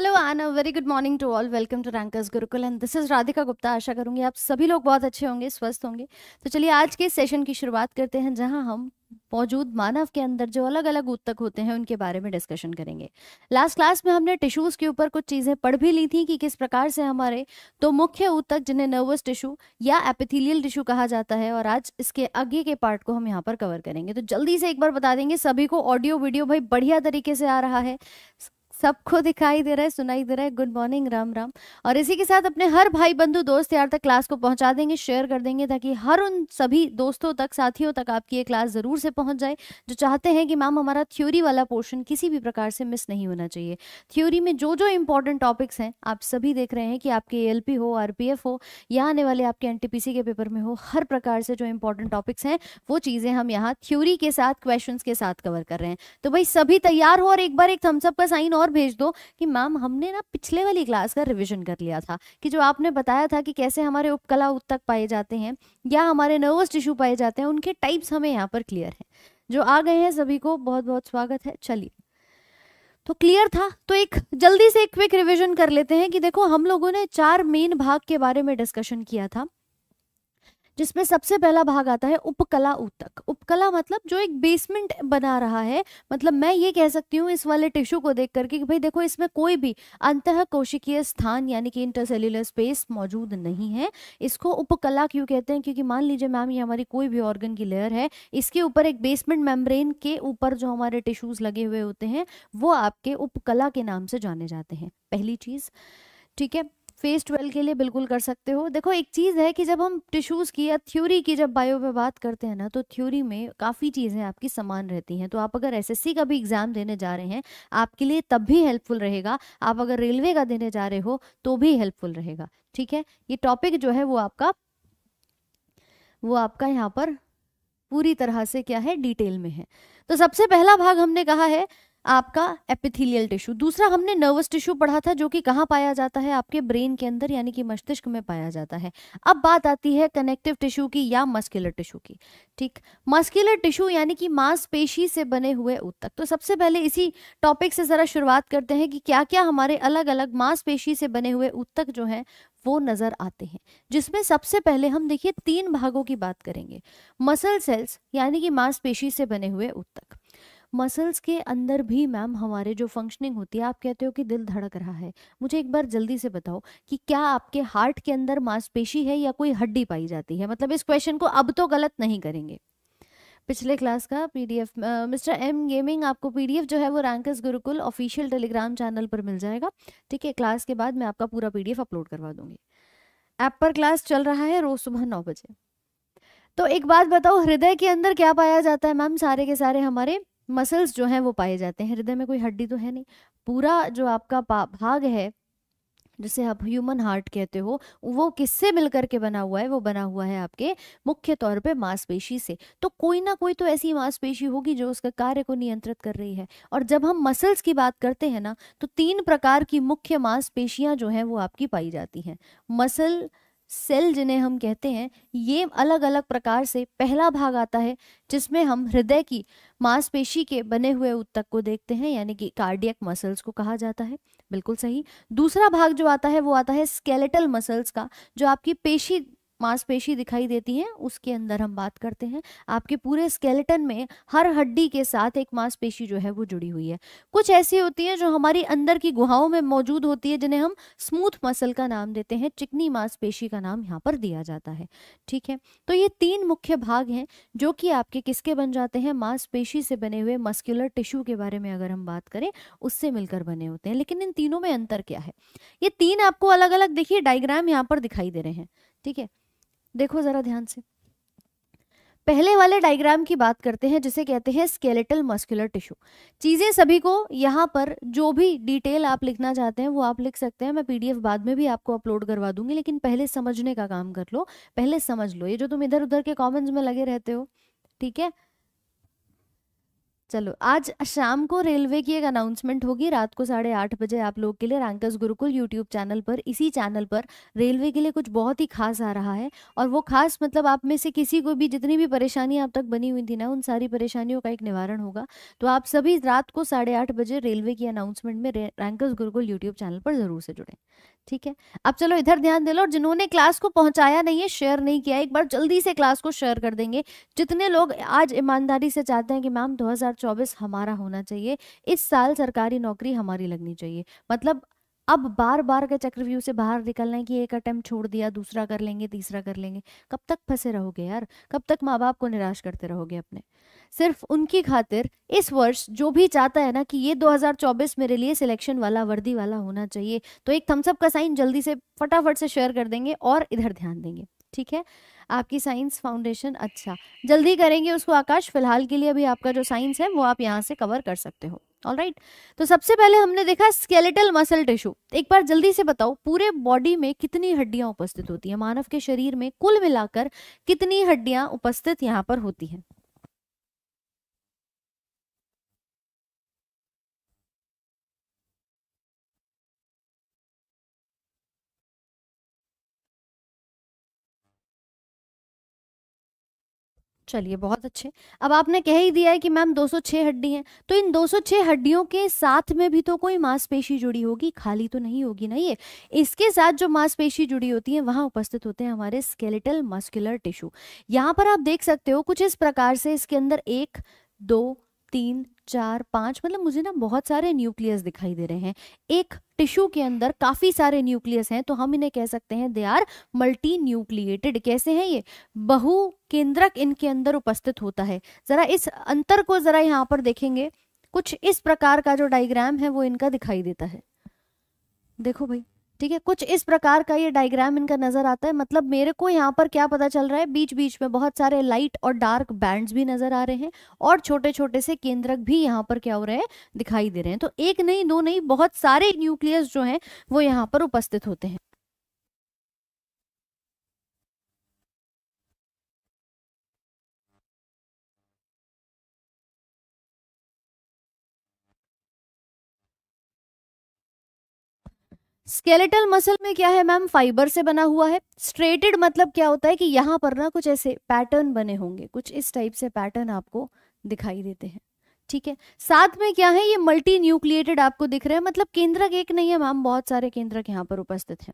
Hello and very good morning to all welcome to Rankers Gurukul and this is Radhika Gupta आशा करूंगी आप सभी लोग बहुत अच्छे होंगे स्वस्थ होंगे तो चलिए आज के सेशन की शुरुआत करते हैं जहां हम मौजूद मानव के अंदर जो अलग अलग उत्तक होते हैं उनके बारे में डिस्कशन करेंगे लास्ट क्लास में हमने टिश्यूज के ऊपर कुछ चीज़ें पढ़ भी ली थी कि किस प्रकार से हमारे तो मुख्य उत्तक जिन्हें नर्वस टिश्यू या एपिथेलियल टिश्यू कहा जाता है और आज इसके आगे के पार्ट को हम यहाँ पर कवर करेंगे तो जल्दी से एक बार बता देंगे सभी को ऑडियो वीडियो भाई बढ़िया तरीके से आ रहा है सबको दिखाई दे रहा है सुनाई दे रहा है गुड मॉर्निंग राम राम और इसी के साथ अपने हर भाई बंधु दोस्त यार तक क्लास को पहुंचा देंगे शेयर कर देंगे ताकि हर उन सभी दोस्तों तक साथियों तक आपकी ये क्लास ज़रूर से पहुंच जाए जो चाहते हैं कि मैम हमारा थ्योरी वाला पोर्शन किसी भी प्रकार से मिस नहीं होना चाहिए थ्योरी में जो जो इंपॉर्टेंट टॉपिक्स हैं आप सभी देख रहे हैं कि आपके एल हो आर हो या आने वाले आपके एन के पेपर में हो हर प्रकार से जो इंपॉर्टेंट टॉपिक्स हैं वो चीज़ें हम यहाँ थ्योरी के साथ क्वेश्चन के साथ कवर कर रहे हैं तो भाई सभी तैयार हो और एक बार एक थम्सअप का साइन और और भेज दो कि मैम हमने ना पिछले वाली क्लास का रिविजन कर लिया था कि जो आपने बताया था कि कैसे हमारे उपकला उत्तक पाए जाते हैं या हमारे नर्वस टिश्यू पाए जाते हैं उनके टाइप्स हमें यहाँ पर क्लियर हैं जो आ गए हैं सभी को बहुत बहुत स्वागत है चलिए तो क्लियर था तो एक जल्दी से एक क्विक रिवीजन कर लेते हैं कि देखो हम लोगों ने चार मेन भाग के बारे में डिस्कशन किया था जिसमें सबसे पहला भाग आता है उपकला ऊतक उपकला मतलब जो एक बेसमेंट बना रहा है मतलब मैं ये कह सकती हूँ इस वाले टिश्यू को देख करके कि भाई देखो इसमें कोई भी अंत कोशिकीय स्थान यानी कि इंटरसेल्युलर स्पेस मौजूद नहीं है इसको उपकला क्यों कहते हैं क्योंकि मान लीजिए मैम ये हमारी कोई भी ऑर्गन की लेयर है इसके ऊपर एक बेसमेंट मेम्ब्रेन के ऊपर जो हमारे टिश्यूज लगे हुए होते हैं वो आपके उपकला के नाम से जाने जाते हैं पहली चीज़ ठीक है फेस ट्वेल्व के लिए बिल्कुल कर सकते हो देखो एक चीज़ है कि जब हम टिश्यूज़ की या थ्योरी की जब बायो पे बात करते हैं ना तो थ्योरी में काफ़ी चीज़ें आपकी समान रहती हैं तो आप अगर एसएससी का भी एग्ज़ाम देने जा रहे हैं आपके लिए तब भी हेल्पफुल रहेगा आप अगर रेलवे का देने जा रहे हो तो भी हेल्पफुल रहेगा ठीक है ये टॉपिक जो है वो आपका वो आपका यहाँ पर पूरी तरह से क्या है डिटेल में है तो सबसे पहला भाग हमने कहा है आपका एपिथेलियल टिश्यू दूसरा हमने नर्वस टिश्यू पढ़ा था जो कि कहाँ पाया जाता है आपके ब्रेन के अंदर यानी कि मस्तिष्क में पाया जाता है अब बात आती है कनेक्टिव टिश्यू की या मस्कुलर टिश्यू की ठीक मस्कुलर टिश्यू यानी कि मांसपेशी से बने हुए उत्तक तो सबसे पहले इसी टॉपिक से ज़रा शुरुआत करते हैं कि क्या क्या हमारे अलग अलग मांसपेशी से बने हुए उत्तक जो है वो नज़र आते हैं जिसमें सबसे पहले हम देखिए तीन भागों की बात करेंगे मसल सेल्स यानी कि मांसपेशी से बने हुए उत्तक मसल्स के अंदर भी मैम हमारे जो फंक्शनिंग होती है आप कहते हो कि दिल धड़क रहा है मुझे एक बार जल्दी से बताओ कि क्या आपके हार्ट के अंदर मांसपेशी है या कोई हड्डी पाई जाती है मतलब इस क्वेश्चन को अब तो गलत नहीं करेंगे पिछले क्लास का पीडीएफ मिस्टर एम गेमिंग आपको पीडीएफ जो है वो Rankers Gurukul official Telegram channel पर मिल जाएगा ठीक है क्लास के बाद मैं आपका पूरा पीडीएफ अपलोड करवा दूंगी ऐप पर क्लास चल रहा है रोज सुबह नौ बजे तो एक बात बताओ हृदय के अंदर क्या पाया जाता है मैम सारे के सारे हमारे मसल्स जो हैं वो पाए जाते हैं हृदय में कोई हड्डी तो है नहीं पूरा जो आपका भाग है जिसे आप ह्यूमन हार्ट कहते हो वो किससे मिलकर के बना हुआ है वो बना हुआ है आपके मुख्य तौर पे मांसपेशी से तो कोई ना कोई तो ऐसी मांसपेशी होगी जो उसका कार्य को नियंत्रित कर रही है और जब हम मसल्स की बात करते हैं ना तो तीन प्रकार की मुख्य मांसपेशियां जो हैं वो आपकी पाई जाती हैं मसल सेल जिन्हें हम कहते हैं ये अलग अलग प्रकार से पहला भाग आता है जिसमें हम हृदय की मांसपेशी के बने हुए उत्तक को देखते हैं यानी कि कार्डियक मसल्स को कहा जाता है बिल्कुल सही दूसरा भाग जो आता है वो आता है स्केलेटल मसल्स का जो आपकी पेशी मांसपेशी दिखाई देती है उसके अंदर हम बात करते हैं आपके पूरे स्केलेटन में हर हड्डी के साथ एक मांसपेशी जो है वो जुड़ी हुई है कुछ ऐसी होती है जो हमारी अंदर की गुहाओं में मौजूद होती है जिन्हें हम स्मूथ मसल का नाम देते हैं चिकनी मांसपेशी का नाम यहाँ पर दिया जाता है ठीक है तो ये तीन मुख्य भाग हैं जो कि आपके किसके बन जाते हैं मांसपेशी से बने हुए मस्क्यूलर टिश्यू के बारे में अगर हम बात करें उससे मिलकर बने होते हैं लेकिन इन तीनों में अंतर क्या है ये तीन आपको अलग अलग देखिए डायग्राम यहाँ पर दिखाई दे रहे हैं ठीक है देखो जरा ध्यान से पहले वाले डायग्राम की बात करते हैं जिसे कहते हैं स्केलेटल मस्कुलर टिश्यू चीज़ें सभी को यहाँ पर जो भी डिटेल आप लिखना चाहते हैं वो आप लिख सकते हैं मैं पीडीएफ बाद में भी आपको अपलोड करवा दूंगी लेकिन पहले समझने का काम कर लो पहले समझ लो ये जो तुम इधर उधर के कॉमेंट्स में लगे रहते हो ठीक है चलो आज शाम को रेलवे की एक अनाउंसमेंट होगी रात को साढ़े आठ बजे आप लोग के लिए रैंकर्स गुरुकुल यूट्यूब चैनल पर इसी चैनल पर रेलवे के लिए कुछ बहुत ही खास आ रहा है और वो खास मतलब आप में से किसी को भी जितनी भी परेशानी आप तक बनी हुई थी ना उन सारी परेशानियों का एक निवारण होगा तो आप सभी रात को साढ़े आठ बजे रेलवे की अनाउंसमेंट में रैंकर्स गुरुकुल यूट्यूब चैनल पर ज़रूर से जुड़ें ठीक है अब चलो इधर ध्यान दे लो जिन्होंने क्लास को पहुंचाया नहीं है शेयर नहीं किया एक बार जल्दी से क्लास को शेयर कर देंगे जितने लोग आज ईमानदारी से चाहते हैं कि मैम 2024 हमारा होना चाहिए इस साल सरकारी नौकरी हमारी लगनी चाहिए मतलब अब बार बार के चक्रव्यूह से बाहर निकलना है कि एक अटेम्प्ट छोड़ दिया दूसरा कर लेंगे तीसरा कर लेंगे कब तक फंसे रहोगे यार कब तक माँ बाप को निराश करते रहोगे अपने सिर्फ उनकी खातिर इस वर्ष जो भी चाहता है ना कि ये 2024 मेरे लिए सिलेक्शन वाला वर्दी वाला होना चाहिए तो एक थम्सअप का साइन जल्दी से फटाफट से शेयर कर देंगे और इधर ध्यान देंगे ठीक है आपकी साइंस फाउंडेशन अच्छा जल्दी करेंगे उसको आकाश फिलहाल के लिए अभी आपका जो साइंस है वो आप यहाँ से कवर कर सकते हो ऑल राइट right. तो सबसे पहले हमने देखा स्केलेटल मसल टिश्यू एक बार जल्दी से बताओ पूरे बॉडी में कितनी हड्डियां उपस्थित होती है मानव के शरीर में कुल मिलाकर कितनी हड्डियां उपस्थित यहाँ पर होती है चलिए बहुत अच्छे अब आपने कह ही दिया है कि मैम 206 हड्डी हैं तो इन 206 हड्डियों के साथ में भी तो कोई मांसपेशी जुड़ी होगी खाली तो नहीं होगी ना ये इसके साथ जो मांसपेशी जुड़ी होती है वहां उपस्थित होते हैं हमारे स्केलेटल मस्कुलर टिश्यू यहाँ पर आप देख सकते हो कुछ इस प्रकार से इसके अंदर एक दो तीन चार पांच मतलब मुझे ना बहुत सारे न्यूक्लियस दिखाई दे रहे हैं एक टिश्यू के अंदर काफ़ी सारे न्यूक्लियस हैं तो हम इन्हें कह सकते हैं दे आर मल्टी न्यूक्लिएटेड कैसे हैं ये बहु केंद्रक इनके अंदर उपस्थित होता है ज़रा इस अंतर को ज़रा यहाँ पर देखेंगे कुछ इस प्रकार का जो डायग्राम है वो इनका दिखाई देता है देखो भाई ठीक है कुछ इस प्रकार का ये डायग्राम इनका नजर आता है मतलब मेरे को यहाँ पर क्या पता चल रहा है बीच बीच में बहुत सारे लाइट और डार्क बैंड्स भी नजर आ रहे हैं और छोटे छोटे से केंद्रक भी यहाँ पर क्या हो रहे हैं दिखाई दे रहे हैं तो एक नहीं दो नहीं बहुत सारे न्यूक्लियस जो हैं वो यहाँ पर उपस्थित होते हैं स्केलेटल मसल में क्या है मैम फाइबर से बना हुआ है स्ट्रेटेड मतलब क्या होता है कि यहाँ पर ना कुछ ऐसे पैटर्न बने होंगे कुछ इस टाइप से पैटर्न आपको दिखाई देते हैं ठीक है साथ में क्या है ये मल्टी न्यूक्लिएटेड आपको दिख रहे हैं मतलब केंद्रक एक नहीं है मैम बहुत सारे केंद्रक यहाँ पर उपस्थित हैं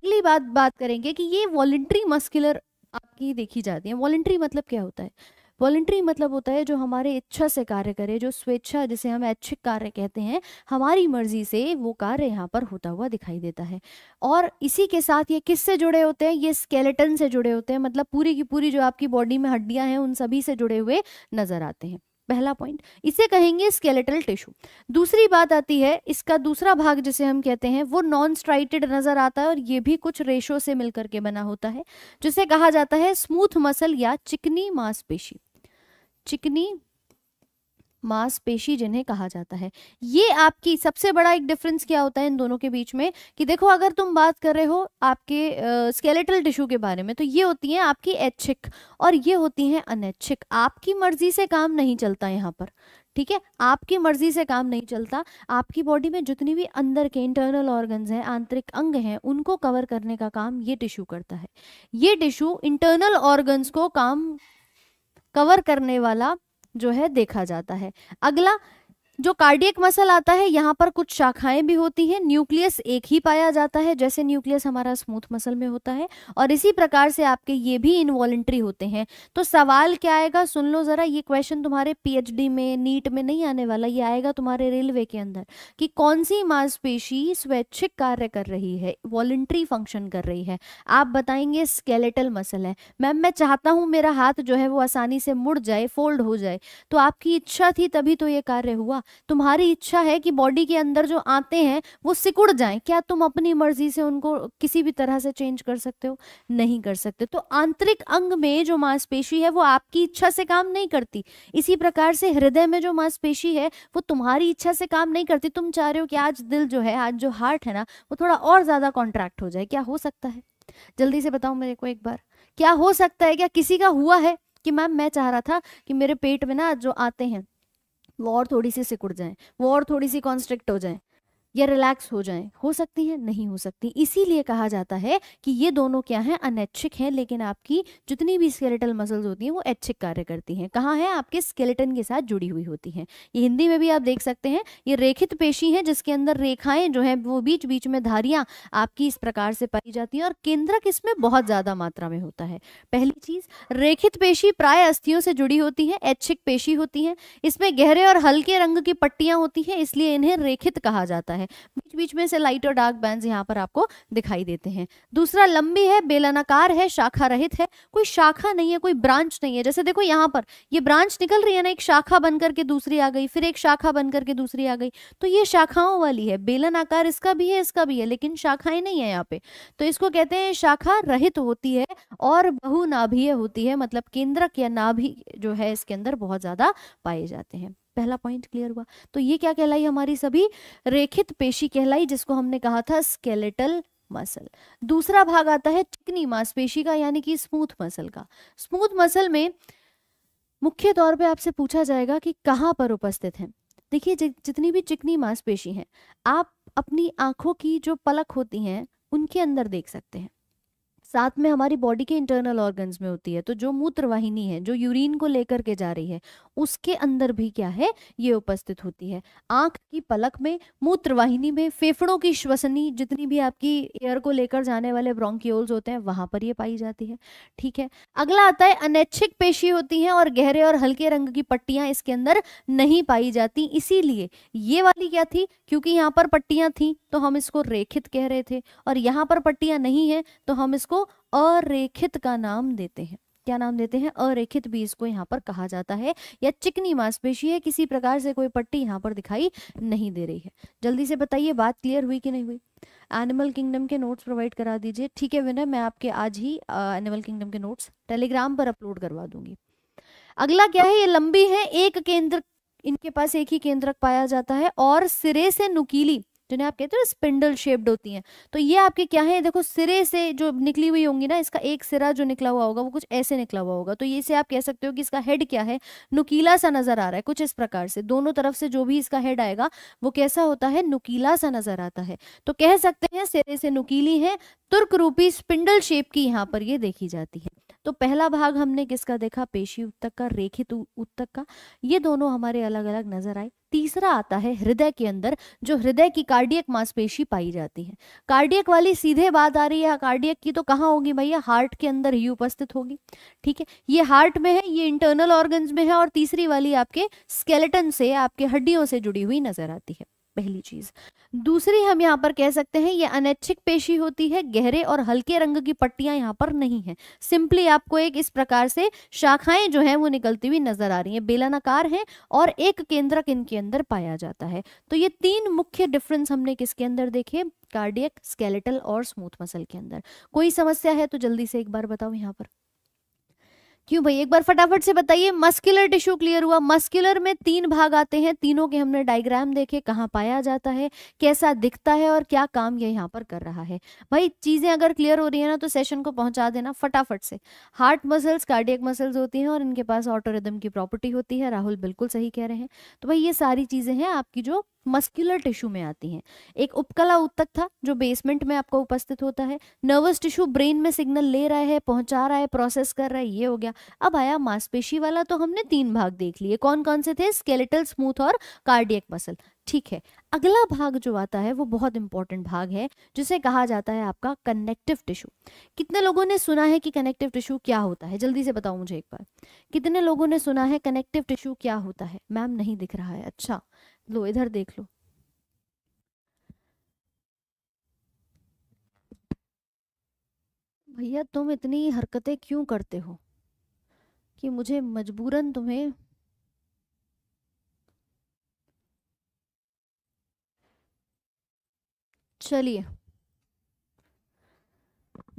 अगली बात बात करेंगे कि ये वॉलेंट्री मस्कुलर आपकी देखी जाती है वॉलेंट्री मतलब क्या होता है वॉलेंट्री मतलब होता है जो हमारे इच्छा से कार्य करे जो स्वेच्छा जिसे हम ऐच्छिक कार्य कहते हैं हमारी मर्जी से वो कार्य यहाँ पर होता हुआ दिखाई देता है और इसी के साथ ये किससे जुड़े होते हैं ये स्केलेटन से जुड़े होते हैं मतलब पूरी की पूरी जो आपकी बॉडी में हड्डियां हैं उन सभी से जुड़े हुए नजर आते हैं पहला पॉइंट इसे कहेंगे स्केलेटल टिश्यू दूसरी बात आती है इसका दूसरा भाग जिसे हम कहते हैं वो नॉन स्ट्राइटेड नजर आता है और ये भी कुछ रेशो से मिलकर के बना होता है जिसे कहा जाता है स्मूथ मसल या चिकनी मांसपेशी चिकनी मांसपेशी जिन्हें कहा जाता है ये आपकी सबसे बड़ा एक डिफरेंस क्या होता है इन दोनों के बीच में कि देखो अगर तुम बात कर रहे हो आपके स्केलेटल uh, टिश्यू के बारे में तो ये होती हैं आपकी ऐच्छिक और ये होती हैं अनैच्छिक आपकी मर्जी से काम नहीं चलता यहाँ पर ठीक है आपकी मर्जी से काम नहीं चलता आपकी बॉडी में जितनी भी अंदर के इंटरनल ऑर्गन्स हैं आंतरिक अंग हैं उनको कवर करने का काम ये टिश्यू करता है ये टिश्यू इंटरनल ऑर्गन्स को काम कवर करने वाला जो है देखा जाता है अगला जो कार्डियक मसल आता है यहाँ पर कुछ शाखाएं भी होती हैं न्यूक्लियस एक ही पाया जाता है जैसे न्यूक्लियस हमारा स्मूथ मसल में होता है और इसी प्रकार से आपके ये भी इनवॉलेंट्री होते हैं तो सवाल क्या आएगा सुन लो ज़रा ये क्वेश्चन तुम्हारे पीएचडी में नीट में नहीं आने वाला ये आएगा तुम्हारे रेलवे के अंदर कि कौन सी मांसपेशी स्वैच्छिक कार्य कर रही है वॉलेंट्री फंक्शन कर रही है आप बताएंगे स्केलेटल मसल है मैम मैं चाहता हूँ मेरा हाथ जो है वो आसानी से मुड़ जाए फोल्ड हो जाए तो आपकी इच्छा थी तभी तो ये कार्य हुआ तुम्हारी इच्छा है कि बॉडी के अंदर जो आते हैं वो सिकुड़ जाएं क्या तुम अपनी मर्जी से उनको किसी भी तरह से चेंज कर सकते हो नहीं कर सकते तो आंतरिक अंग में जो मांसपेशी है वो आपकी इच्छा से काम नहीं करती इसी प्रकार से हृदय में जो मांसपेशी है वो तुम्हारी इच्छा से काम नहीं करती तुम चाह रहे हो कि आज दिल जो है आज जो हार्ट है ना वो थोड़ा और ज़्यादा कॉन्ट्रैक्ट हो जाए क्या हो सकता है जल्दी से बताओ मेरे को एक बार क्या हो सकता है क्या किसी का हुआ है कि मैम मैं चाह रहा था कि मेरे पेट में ना जो आते हैं वो और थोड़ी सी सिकुड़ जाएं वो और थोड़ी सी कॉन्स्ट्रिक्ट हो जाएं या रिलैक्स हो जाए हो सकती हैं नहीं हो सकती इसीलिए कहा जाता है कि ये दोनों क्या हैं अनैच्छिक हैं लेकिन आपकी जितनी भी स्केलेटल मसल्स होती हैं वो ऐच्छिक कार्य करती हैं कहाँ हैं आपके स्केलेटन के साथ जुड़ी हुई होती हैं ये हिंदी में भी आप देख सकते हैं ये रेखित पेशी हैं जिसके अंदर रेखाएं जो हैं वो बीच बीच में धारियाँ आपकी इस प्रकार से पाई जाती हैं और केंद्रक इसमें बहुत ज़्यादा मात्रा में होता है पहली चीज़ रेखित पेशी प्राय अस्थियों से जुड़ी होती है ऐच्छिक पेशी होती है इसमें गहरे और हल्के रंग की पट्टियाँ होती हैं इसलिए इन्हें रेखित कहा जाता है है बीच बीच में से लाइट और डार्क बैंड यहाँ पर आपको दिखाई देते हैं दूसरा लंबी है बेलनाकार है शाखा रहित है कोई शाखा नहीं है कोई ब्रांच नहीं है जैसे देखो यहाँ पर ये ब्रांच निकल रही है ना एक शाखा बनकर के दूसरी आ गई फिर एक शाखा बनकर के दूसरी आ गई तो ये शाखाओं वाली है बेलन आकार इसका भी है इसका भी है लेकिन शाखाएं नहीं है यहाँ पे तो इसको कहते हैं शाखा रहित होती है और बहुनाभीय होती है मतलब केंद्रक या नाभि जो है इसके अंदर बहुत ज्यादा पाए जाते हैं पहला पॉइंट क्लियर हुआ तो ये क्या कहलाई हमारी सभी रेखित पेशी कहलाई जिसको हमने कहा था स्केलेटल मसल दूसरा भाग आता है चिकनी मांसपेशी का यानी कि स्मूथ मसल का स्मूथ मसल में मुख्य तौर पे आपसे पूछा जाएगा कि कहाँ पर उपस्थित है देखिए जितनी भी चिकनी मांसपेशी हैं आप अपनी आंखों की जो पलक होती हैं उनके अंदर देख सकते हैं साथ में हमारी बॉडी के इंटरनल ऑर्गन्स में होती है तो जो मूत्रवाहिनी है जो यूरिन को लेकर के जा रही है उसके अंदर भी क्या है ये उपस्थित होती है आंख की पलक में मूत्रवाहिनी में फेफड़ों की श्वसनी जितनी भी आपकी एयर को लेकर जाने वाले ब्रोंकियोल्स होते हैं वहां पर ये पाई जाती है ठीक है अगला आता है अनैच्छिक पेशी होती है और गहरे और हल्के रंग की पट्टियां इसके अंदर नहीं पाई जाती इसीलिए ये वाली क्या थी क्योंकि यहाँ पर पट्टियां थी तो हम इसको रेखित कह रहे थे और यहाँ पर पट्टियां नहीं है तो हम इसको अरेखित का नाम देते हैं क्या नाम देते हैं अरेखित बीज को यहाँ पर कहा जाता है या चिकनी मांसपेशी है किसी प्रकार से कोई पट्टी यहाँ पर दिखाई नहीं दे रही है जल्दी से बताइए बात क्लियर हुई कि नहीं हुई एनिमल किंगडम के नोट्स प्रोवाइड करा दीजिए ठीक है विनय मैं आपके आज ही एनिमल किंगडम के नोट्स टेलीग्राम पर अपलोड करवा दूंगी अगला क्या है ये लंबी है एक केंद्र इनके पास एक ही केंद्रक पाया जाता है और सिरे से नुकीली जिन्हें आप कहते हैं स्पिंडल शेप्ड होती हैं तो ये आपके क्या है देखो सिरे से जो निकली हुई होंगी ना इसका एक सिरा जो निकला हुआ होगा वो कुछ ऐसे निकला हुआ होगा तो ये से आप कह सकते हो कि इसका हेड क्या है नुकीला सा नजर आ रहा है कुछ इस प्रकार से दोनों तरफ से जो भी इसका हेड आएगा वो कैसा होता है नुकीला सा नजर आता है तो कह सकते हैं सिरे से नुकीली है तुर्क रूपी स्पिंडल शेप की यहाँ पर ये देखी जाती है तो पहला भाग हमने किसका देखा पेशी उत्तक का रेखित उत्तक का ये दोनों हमारे अलग अलग नजर आए तीसरा आता है हृदय के अंदर जो हृदय की कार्डियक मांसपेशी पाई जाती है कार्डियक वाली सीधे बात आ रही है कार्डियक की तो कहाँ होगी भैया हार्ट के अंदर ही उपस्थित होगी ठीक है ये हार्ट में है ये इंटरनल ऑर्गन्स में है और तीसरी वाली आपके स्केलेटन से आपके हड्डियों से जुड़ी हुई नजर आती है पहली चीज दूसरी हम यहाँ पर कह सकते हैं ये अनैच्छिक पेशी होती है गहरे और हल्के रंग की पट्टियां यहाँ पर नहीं है सिंपली आपको एक इस प्रकार से शाखाएं जो है वो निकलती हुई नजर आ रही है बेलनाकार है और एक केंद्रक इनके अंदर पाया जाता है तो ये तीन मुख्य डिफरेंस हमने किसके अंदर देखे कार्डियक स्केलेटल और स्मूथ मसल के अंदर कोई समस्या है तो जल्दी से एक बार बताओ यहाँ पर क्यों भाई एक बार फटाफट से बताइए मस्कुलर टिश्यू क्लियर हुआ मस्कुलर में तीन भाग आते हैं तीनों के हमने डायग्राम देखे कहाँ पाया जाता है कैसा दिखता है और क्या काम ये यहाँ पर कर रहा है भाई चीज़ें अगर क्लियर हो रही है ना तो सेशन को पहुंचा देना फटाफट से हार्ट मसल्स कार्डियक मसल्स होती हैं और इनके पास ऑटोरिदम की प्रॉपर्टी होती है राहुल बिल्कुल सही कह रहे हैं तो भाई ये सारी चीज़ें हैं आपकी जो मस्कुलर टिश्यू में आती हैं एक उपकला उत्तक था जो बेसमेंट में आपका उपस्थित होता है नर्वस टिश्यू ब्रेन में सिग्नल ले रहा है पहुंचा रहा है प्रोसेस कर रहा है ये हो गया अब आया मांसपेशी वाला तो हमने तीन भाग देख लिए कौन कौन से थे स्केलेटल स्मूथ और कार्डियक मसल ठीक है अगला भाग जो आता है वो बहुत इंपॉर्टेंट भाग है जिसे कहा जाता है आपका कनेक्टिव टिश्यू कितने लोगों ने सुना है कि कनेक्टिव टिश्यू क्या होता है जल्दी से बताओ मुझे एक बार कितने लोगों ने सुना है कनेक्टिव टिश्यू क्या होता है मैम नहीं दिख रहा है अच्छा लो इधर देख लो भैया तुम इतनी हरकतें क्यों करते हो कि मुझे मजबूरन तुम्हें चलिए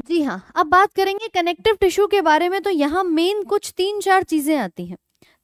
जी हाँ अब बात करेंगे कनेक्टिव टिश्यू के बारे में तो यहाँ मेन कुछ तीन चार चीजें आती हैं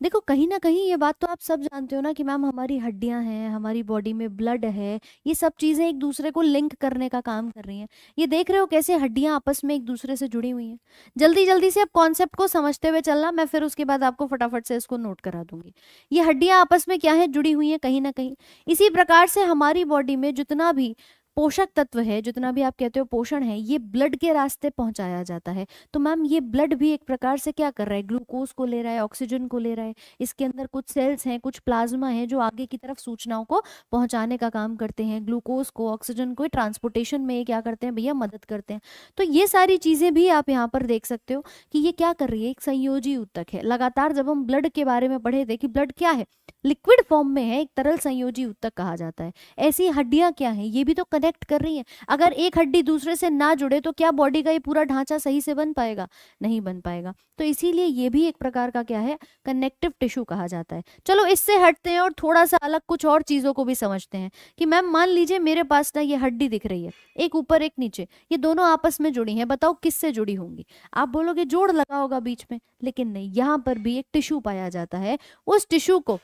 देखो कहीं ना कहीं ये बात तो आप सब जानते हो ना कि मैम हमारी हड्डियां हैं हमारी बॉडी में ब्लड है ये सब चीज़ें एक दूसरे को लिंक करने का काम कर रही हैं ये देख रहे हो कैसे हड्डियां आपस में एक दूसरे से जुड़ी हुई हैं जल्दी जल्दी से आप कॉन्सेप्ट को समझते हुए चलना मैं फिर उसके बाद आपको फटाफट से इसको नोट करा दूंगी ये हड्डियां आपस में क्या है जुड़ी हुई हैं कहीं ना कहीं इसी प्रकार से हमारी बॉडी में जितना भी पोषक तत्व है जितना भी आप कहते हो पोषण है ये ब्लड के रास्ते पहुंचाया जाता है तो मैम ये ब्लड भी एक प्रकार से क्या कर रहा है ग्लूकोज को ले रहा है ऑक्सीजन को ले रहा है इसके अंदर कुछ सेल्स हैं कुछ प्लाज्मा है जो आगे की तरफ सूचनाओं को पहुंचाने का काम करते हैं ग्लूकोज को ऑक्सीजन को ट्रांसपोर्टेशन में क्या करते हैं भैया मदद करते हैं तो ये सारी चीज़ें भी आप यहाँ पर देख सकते हो कि ये क्या कर रही है एक संयोजी उत्तक है लगातार जब हम ब्लड के बारे में पढ़े थे कि ब्लड क्या है लिक्विड फॉर्म में है एक तरल संयोजी उत्तक कहा जाता है ऐसी हड्डियां क्या है ये भी तो कनेक्ट कनेक्ट कर रही हैं अगर एक हड्डी दूसरे से ना जुड़े तो क्या बॉडी का ये पूरा ढांचा सही से बन पाएगा नहीं बन पाएगा तो इसीलिए ये भी एक प्रकार का क्या है कनेक्टिव टिश्यू कहा जाता है चलो इससे हटते हैं और थोड़ा सा अलग कुछ और चीज़ों को भी समझते हैं कि मैम मान लीजिए मेरे पास ना ये हड्डी दिख रही है एक ऊपर एक नीचे ये दोनों आपस में जुड़ी हैं बताओ किससे जुड़ी होंगी आप बोलोगे जोड़ लगा होगा बीच में लेकिन नहीं यहाँ पर भी एक टिश्यू पाया जाता है उस टिश्यू को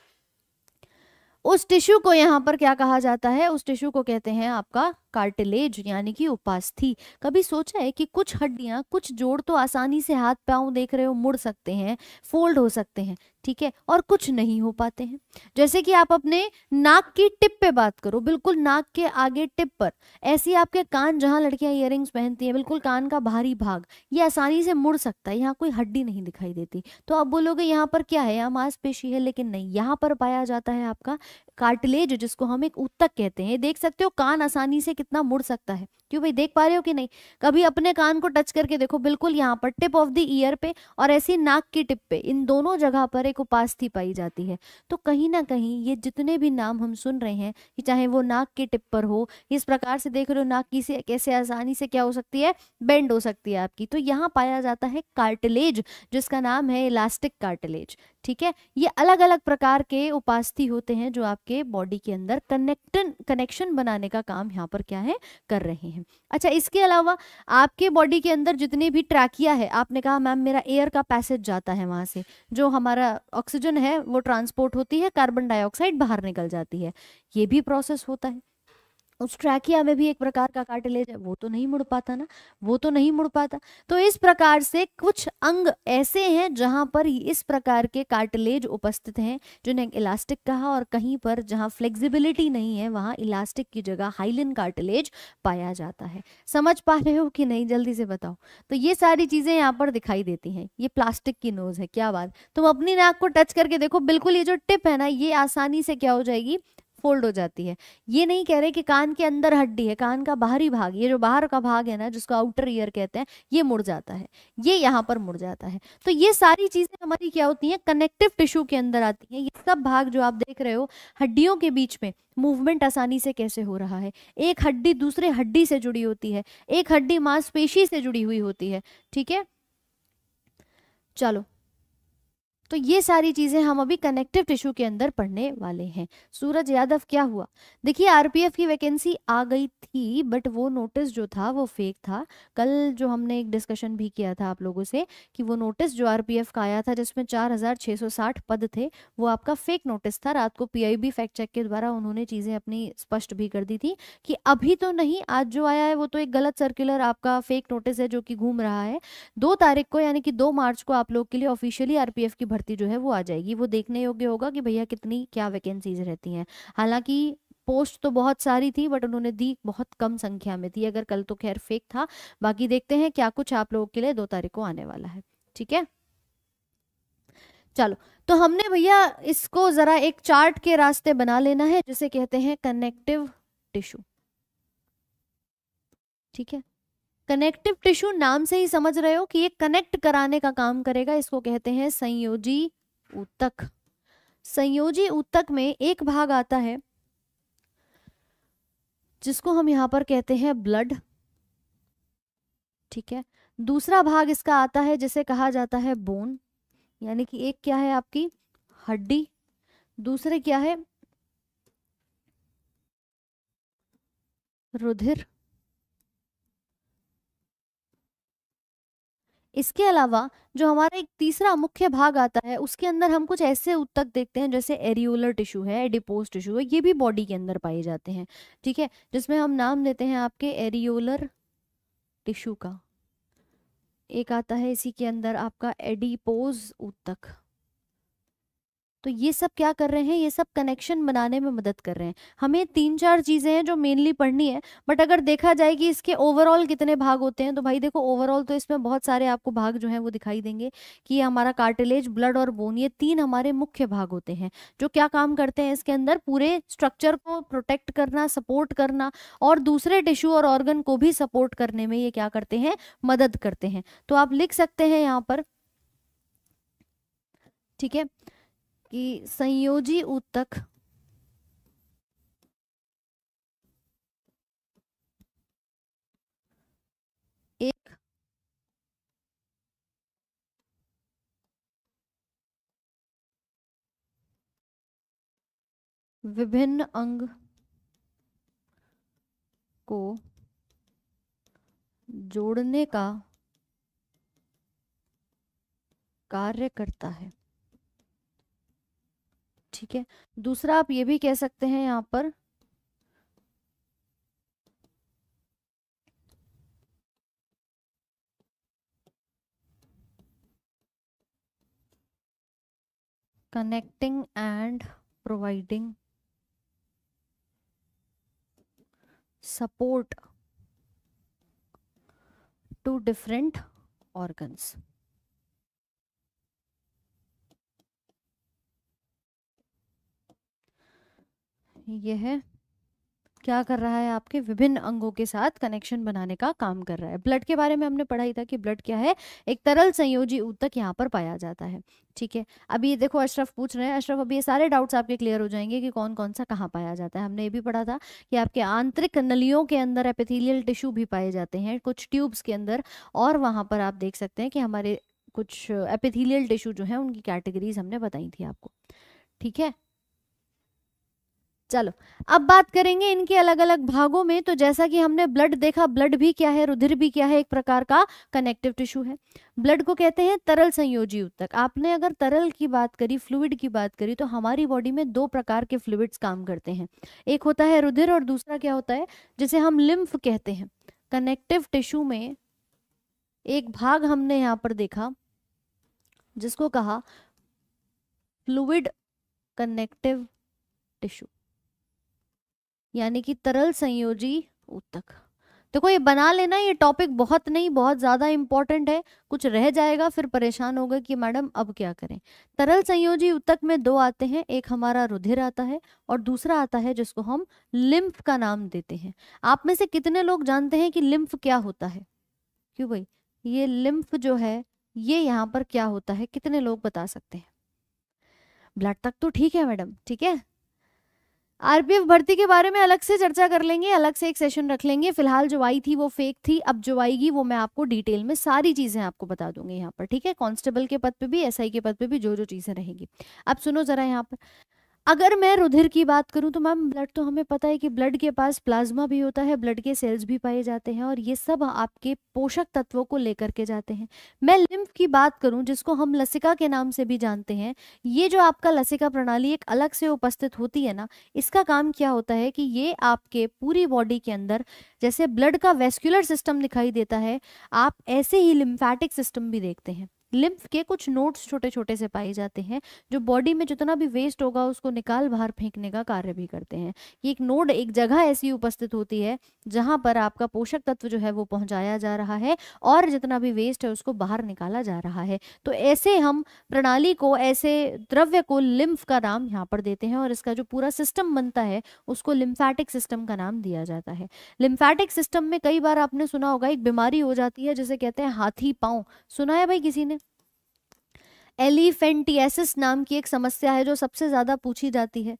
उस टिश्यू को यहाँ पर क्या कहा जाता है उस टिश्यू को कहते हैं आपका कार्टिलेज यानी कि उपास्थि कभी सोचा है कि कुछ हड्डियां कुछ जोड़ तो आसानी से हाथ पाँव देख रहे हो मुड़ सकते हैं फोल्ड हो सकते हैं ठीक है और कुछ नहीं हो पाते हैं जैसे कि आप अपने नाक की टिप पे बात करो बिल्कुल नाक के आगे टिप पर ऐसी आपके कान जहां लड़कियां इयर पहनती हैं बिल्कुल कान का भारी भाग ये आसानी से मुड़ सकता है यहाँ कोई हड्डी नहीं दिखाई देती तो आप बोलोगे यहाँ पर क्या है यहाँ मांसपेशी है लेकिन नहीं यहाँ पर पाया जाता है आपका कार्टिलेज जिसको हम एक उत्तक कहते हैं देख सकते हो कान आसानी से कितना मुड़ सकता है क्यों भाई देख पा रहे हो कि नहीं कभी अपने कान को टच करके देखो बिल्कुल यहाँ पर टिप ऑफ द ईयर पे और ऐसी नाक की टिप पे इन दोनों जगह पर एक उपास्थि पाई जाती है तो कहीं ना कहीं ये जितने भी नाम हम सुन रहे हैं कि चाहे वो नाक की टिप पर हो इस प्रकार से देख रहे हो नाक की से कैसे आसानी से क्या हो सकती है बेंड हो सकती है आपकी तो यहाँ पाया जाता है कार्टिलेज जिसका नाम है इलास्टिक कार्टिलेज ठीक है ये अलग अलग प्रकार के उपास्थि होते हैं जो आपके बॉडी के अंदर कनेक्टन कनेक्शन बनाने का काम यहाँ पर क्या है कर रहे हैं है अच्छा इसके अलावा आपके बॉडी के अंदर जितने भी ट्रैकिया है आपने कहा मैम मेरा एयर का पैसेज जाता है वहां से जो हमारा ऑक्सीजन है वो ट्रांसपोर्ट होती है कार्बन डाइऑक्साइड बाहर निकल जाती है ये भी प्रोसेस होता है उस ट्रैकिया में भी एक प्रकार का कार्टिलेज है वो तो नहीं मुड़ पाता ना वो तो नहीं मुड़ पाता तो इस प्रकार से कुछ अंग ऐसे हैं जहां पर इस प्रकार के कार्टिलेज उपस्थित हैं जिन्हें इलास्टिक कहा और कहीं पर जहां फ्लेक्सिबिलिटी नहीं है वहां इलास्टिक की जगह हाइलिन कार्टिलेज पाया जाता है समझ पा रहे हो कि नहीं जल्दी से बताओ तो ये सारी चीजें यहाँ पर दिखाई देती है ये प्लास्टिक की नोज है क्या बात तुम अपनी नाक को टच करके देखो बिल्कुल ये जो टिप है ना ये आसानी से क्या हो जाएगी फोल्ड हो जाती है ये नहीं कह रहे कि कान के अंदर हड्डी है कान का बाहरी भाग ये जो बाहर का भाग है ना जिसको आउटर ईयर कहते हैं ये मुड़ जाता है ये यहाँ पर मुड़ जाता है तो ये सारी चीजें हमारी क्या होती हैं कनेक्टिव टिश्यू के अंदर आती हैं ये सब भाग जो आप देख रहे हो हड्डियों के बीच में मूवमेंट आसानी से कैसे हो रहा है एक हड्डी दूसरे हड्डी से जुड़ी होती है एक हड्डी मांसपेशी से जुड़ी हुई होती है ठीक है चलो तो ये सारी चीज़ें हम अभी कनेक्टिव टिश्यू के अंदर पढ़ने वाले हैं सूरज यादव क्या हुआ देखिए आरपीएफ की वैकेंसी आ गई थी बट वो नोटिस जो था वो फेक था कल जो हमने एक डिस्कशन भी किया था आप लोगों से कि वो नोटिस जो आरपीएफ का आया था जिसमें 4660 पद थे वो आपका फेक नोटिस था रात को पी फैक्ट चेक के द्वारा उन्होंने चीज़ें अपनी स्पष्ट भी कर दी थी कि अभी तो नहीं आज जो आया है वो तो एक गलत सर्कुलर आपका फेक नोटिस है जो कि घूम रहा है दो तारीख को यानी कि दो मार्च को आप लोग के लिए ऑफिशियली आरपीएफ की भर्ती भर्ती जो है वो आ जाएगी वो देखने योग्य होगा कि भैया कितनी क्या वैकेंसीज रहती हैं हालांकि पोस्ट तो बहुत सारी थी बट उन्होंने दी बहुत कम संख्या में थी अगर कल तो खैर फेक था बाकी देखते हैं क्या कुछ आप लोगों के लिए दो तारीख को आने वाला है ठीक है चलो तो हमने भैया इसको जरा एक चार्ट के रास्ते बना लेना है जिसे कहते हैं कनेक्टिव टिश्यू ठीक है कनेक्टिव टिश्यू नाम से ही समझ रहे हो कि ये कनेक्ट कराने का काम करेगा इसको कहते हैं संयोजी ऊतक संयोजी ऊतक में एक भाग आता है जिसको हम यहां पर कहते हैं ब्लड ठीक है दूसरा भाग इसका आता है जिसे कहा जाता है बोन यानी कि एक क्या है आपकी हड्डी दूसरे क्या है रुधिर इसके अलावा जो हमारा एक तीसरा मुख्य भाग आता है उसके अंदर हम कुछ ऐसे उत्तक देखते हैं जैसे एरियोलर टिश्यू है एडिपोज टिश्यू है ये भी बॉडी के अंदर पाए जाते हैं ठीक है जिसमें हम नाम देते हैं आपके एरियोलर टिश्यू का एक आता है इसी के अंदर आपका एडिपोज उत्तक तो ये सब क्या कर रहे हैं ये सब कनेक्शन बनाने में मदद कर रहे हैं हमें तीन चार चीज़ें हैं जो मेनली पढ़नी है बट अगर देखा जाए कि इसके ओवरऑल कितने भाग होते हैं तो भाई देखो ओवरऑल तो इसमें बहुत सारे आपको भाग जो हैं वो दिखाई देंगे कि ये हमारा कार्टिलेज ब्लड और बोन ये तीन हमारे मुख्य भाग होते हैं जो क्या काम करते हैं इसके अंदर पूरे स्ट्रक्चर को प्रोटेक्ट करना सपोर्ट करना और दूसरे टिश्यू और ऑर्गन को भी सपोर्ट करने में ये क्या करते हैं मदद करते हैं तो आप लिख सकते हैं यहाँ पर ठीक है कि संयोजी ऊतक एक विभिन्न अंग को जोड़ने का कार्य करता है ठीक है दूसरा आप ये भी कह सकते हैं यहाँ पर connecting and providing support to different organs ये है क्या कर रहा है आपके विभिन्न अंगों के साथ कनेक्शन बनाने का काम कर रहा है ब्लड के बारे में हमने पढ़ा ही था कि ब्लड क्या है एक तरल संयोजी ऊतक यहाँ पर पाया जाता है ठीक है अभी ये देखो अशरफ पूछ रहे हैं अशरफ अभी ये सारे डाउट्स आपके क्लियर हो जाएंगे कि कौन कौन सा कहाँ पाया जाता है हमने ये भी पढ़ा था कि आपके आंतरिक नलियों के अंदर एपिथीलियल टिश्यू भी पाए जाते हैं कुछ ट्यूब्स के अंदर और वहाँ पर आप देख सकते हैं कि हमारे कुछ एपिथीलियल टिश्यू जो है उनकी कैटेगरीज हमने बताई थी आपको ठीक है चलो अब बात करेंगे इनके अलग अलग भागों में तो जैसा कि हमने ब्लड देखा ब्लड भी क्या है रुधिर भी क्या है एक प्रकार का कनेक्टिव टिश्यू है ब्लड को कहते हैं तरल संयोजी उत्तक आपने अगर तरल की बात करी फ्लूड की बात करी तो हमारी बॉडी में दो प्रकार के फ्लूड काम करते हैं एक होता है रुधिर और दूसरा क्या होता है जिसे हम लिम्फ कहते हैं कनेक्टिव टिश्यू में एक भाग हमने यहाँ पर देखा जिसको कहा फ्लूड कनेक्टिव टिश्यू यानी कि तरल संयोजी ऊतक देखो ये बना लेना ये टॉपिक बहुत नहीं बहुत ज़्यादा इंपॉर्टेंट है कुछ रह जाएगा फिर परेशान होगा कि मैडम अब क्या करें तरल संयोजी उत्तक में दो आते हैं एक हमारा रुधिर आता है और दूसरा आता है जिसको हम लिम्फ का नाम देते हैं आप में से कितने लोग जानते हैं कि लिम्फ क्या होता है क्यों भाई ये लिम्फ जो है ये यहाँ पर क्या होता है कितने लोग बता सकते हैं ब्लड तक तो ठीक है मैडम ठीक है आरपीएफ भर्ती के बारे में अलग से चर्चा कर लेंगे अलग से एक सेशन रख लेंगे फिलहाल जो आई थी वो फेक थी अब जो आएगी वो मैं आपको डिटेल में सारी चीजें आपको बता दूंगी यहाँ पर ठीक है कांस्टेबल के पद पे भी एसआई के पद पे भी जो जो चीजें रहेगी अब सुनो जरा यहाँ पर अगर मैं रुधिर की बात करूं तो मैम ब्लड तो हमें पता है कि ब्लड के पास प्लाज्मा भी होता है ब्लड के सेल्स भी पाए जाते हैं और ये सब आपके पोषक तत्वों को लेकर के जाते हैं मैं लिम्फ की बात करूं जिसको हम लसिका के नाम से भी जानते हैं ये जो आपका लसिका प्रणाली एक अलग से उपस्थित होती है ना इसका काम क्या होता है कि ये आपके पूरी बॉडी के अंदर जैसे ब्लड का वेस्क्यूलर सिस्टम दिखाई देता है आप ऐसे ही लिम्फेटिक सिस्टम भी देखते हैं लिम्फ के कुछ नोट्स छोटे छोटे से पाए जाते हैं जो बॉडी में जितना भी वेस्ट होगा उसको निकाल बाहर फेंकने का कार्य भी करते हैं ये एक नोड एक जगह ऐसी उपस्थित होती है जहां पर आपका पोषक तत्व जो है वो पहुंचाया जा रहा है और जितना भी वेस्ट है उसको बाहर निकाला जा रहा है तो ऐसे हम प्रणाली को ऐसे द्रव्य को लिम्फ का नाम यहाँ पर देते हैं और इसका जो पूरा सिस्टम बनता है उसको लिम्फैटिक सिस्टम का नाम दिया जाता है लिम्फेटिक सिस्टम में कई बार आपने सुना होगा एक बीमारी हो जाती है जिसे कहते हैं हाथी पाँव सुना है भाई किसी ने एलिफेंटियासिस नाम की एक समस्या है जो सबसे ज़्यादा पूछी जाती है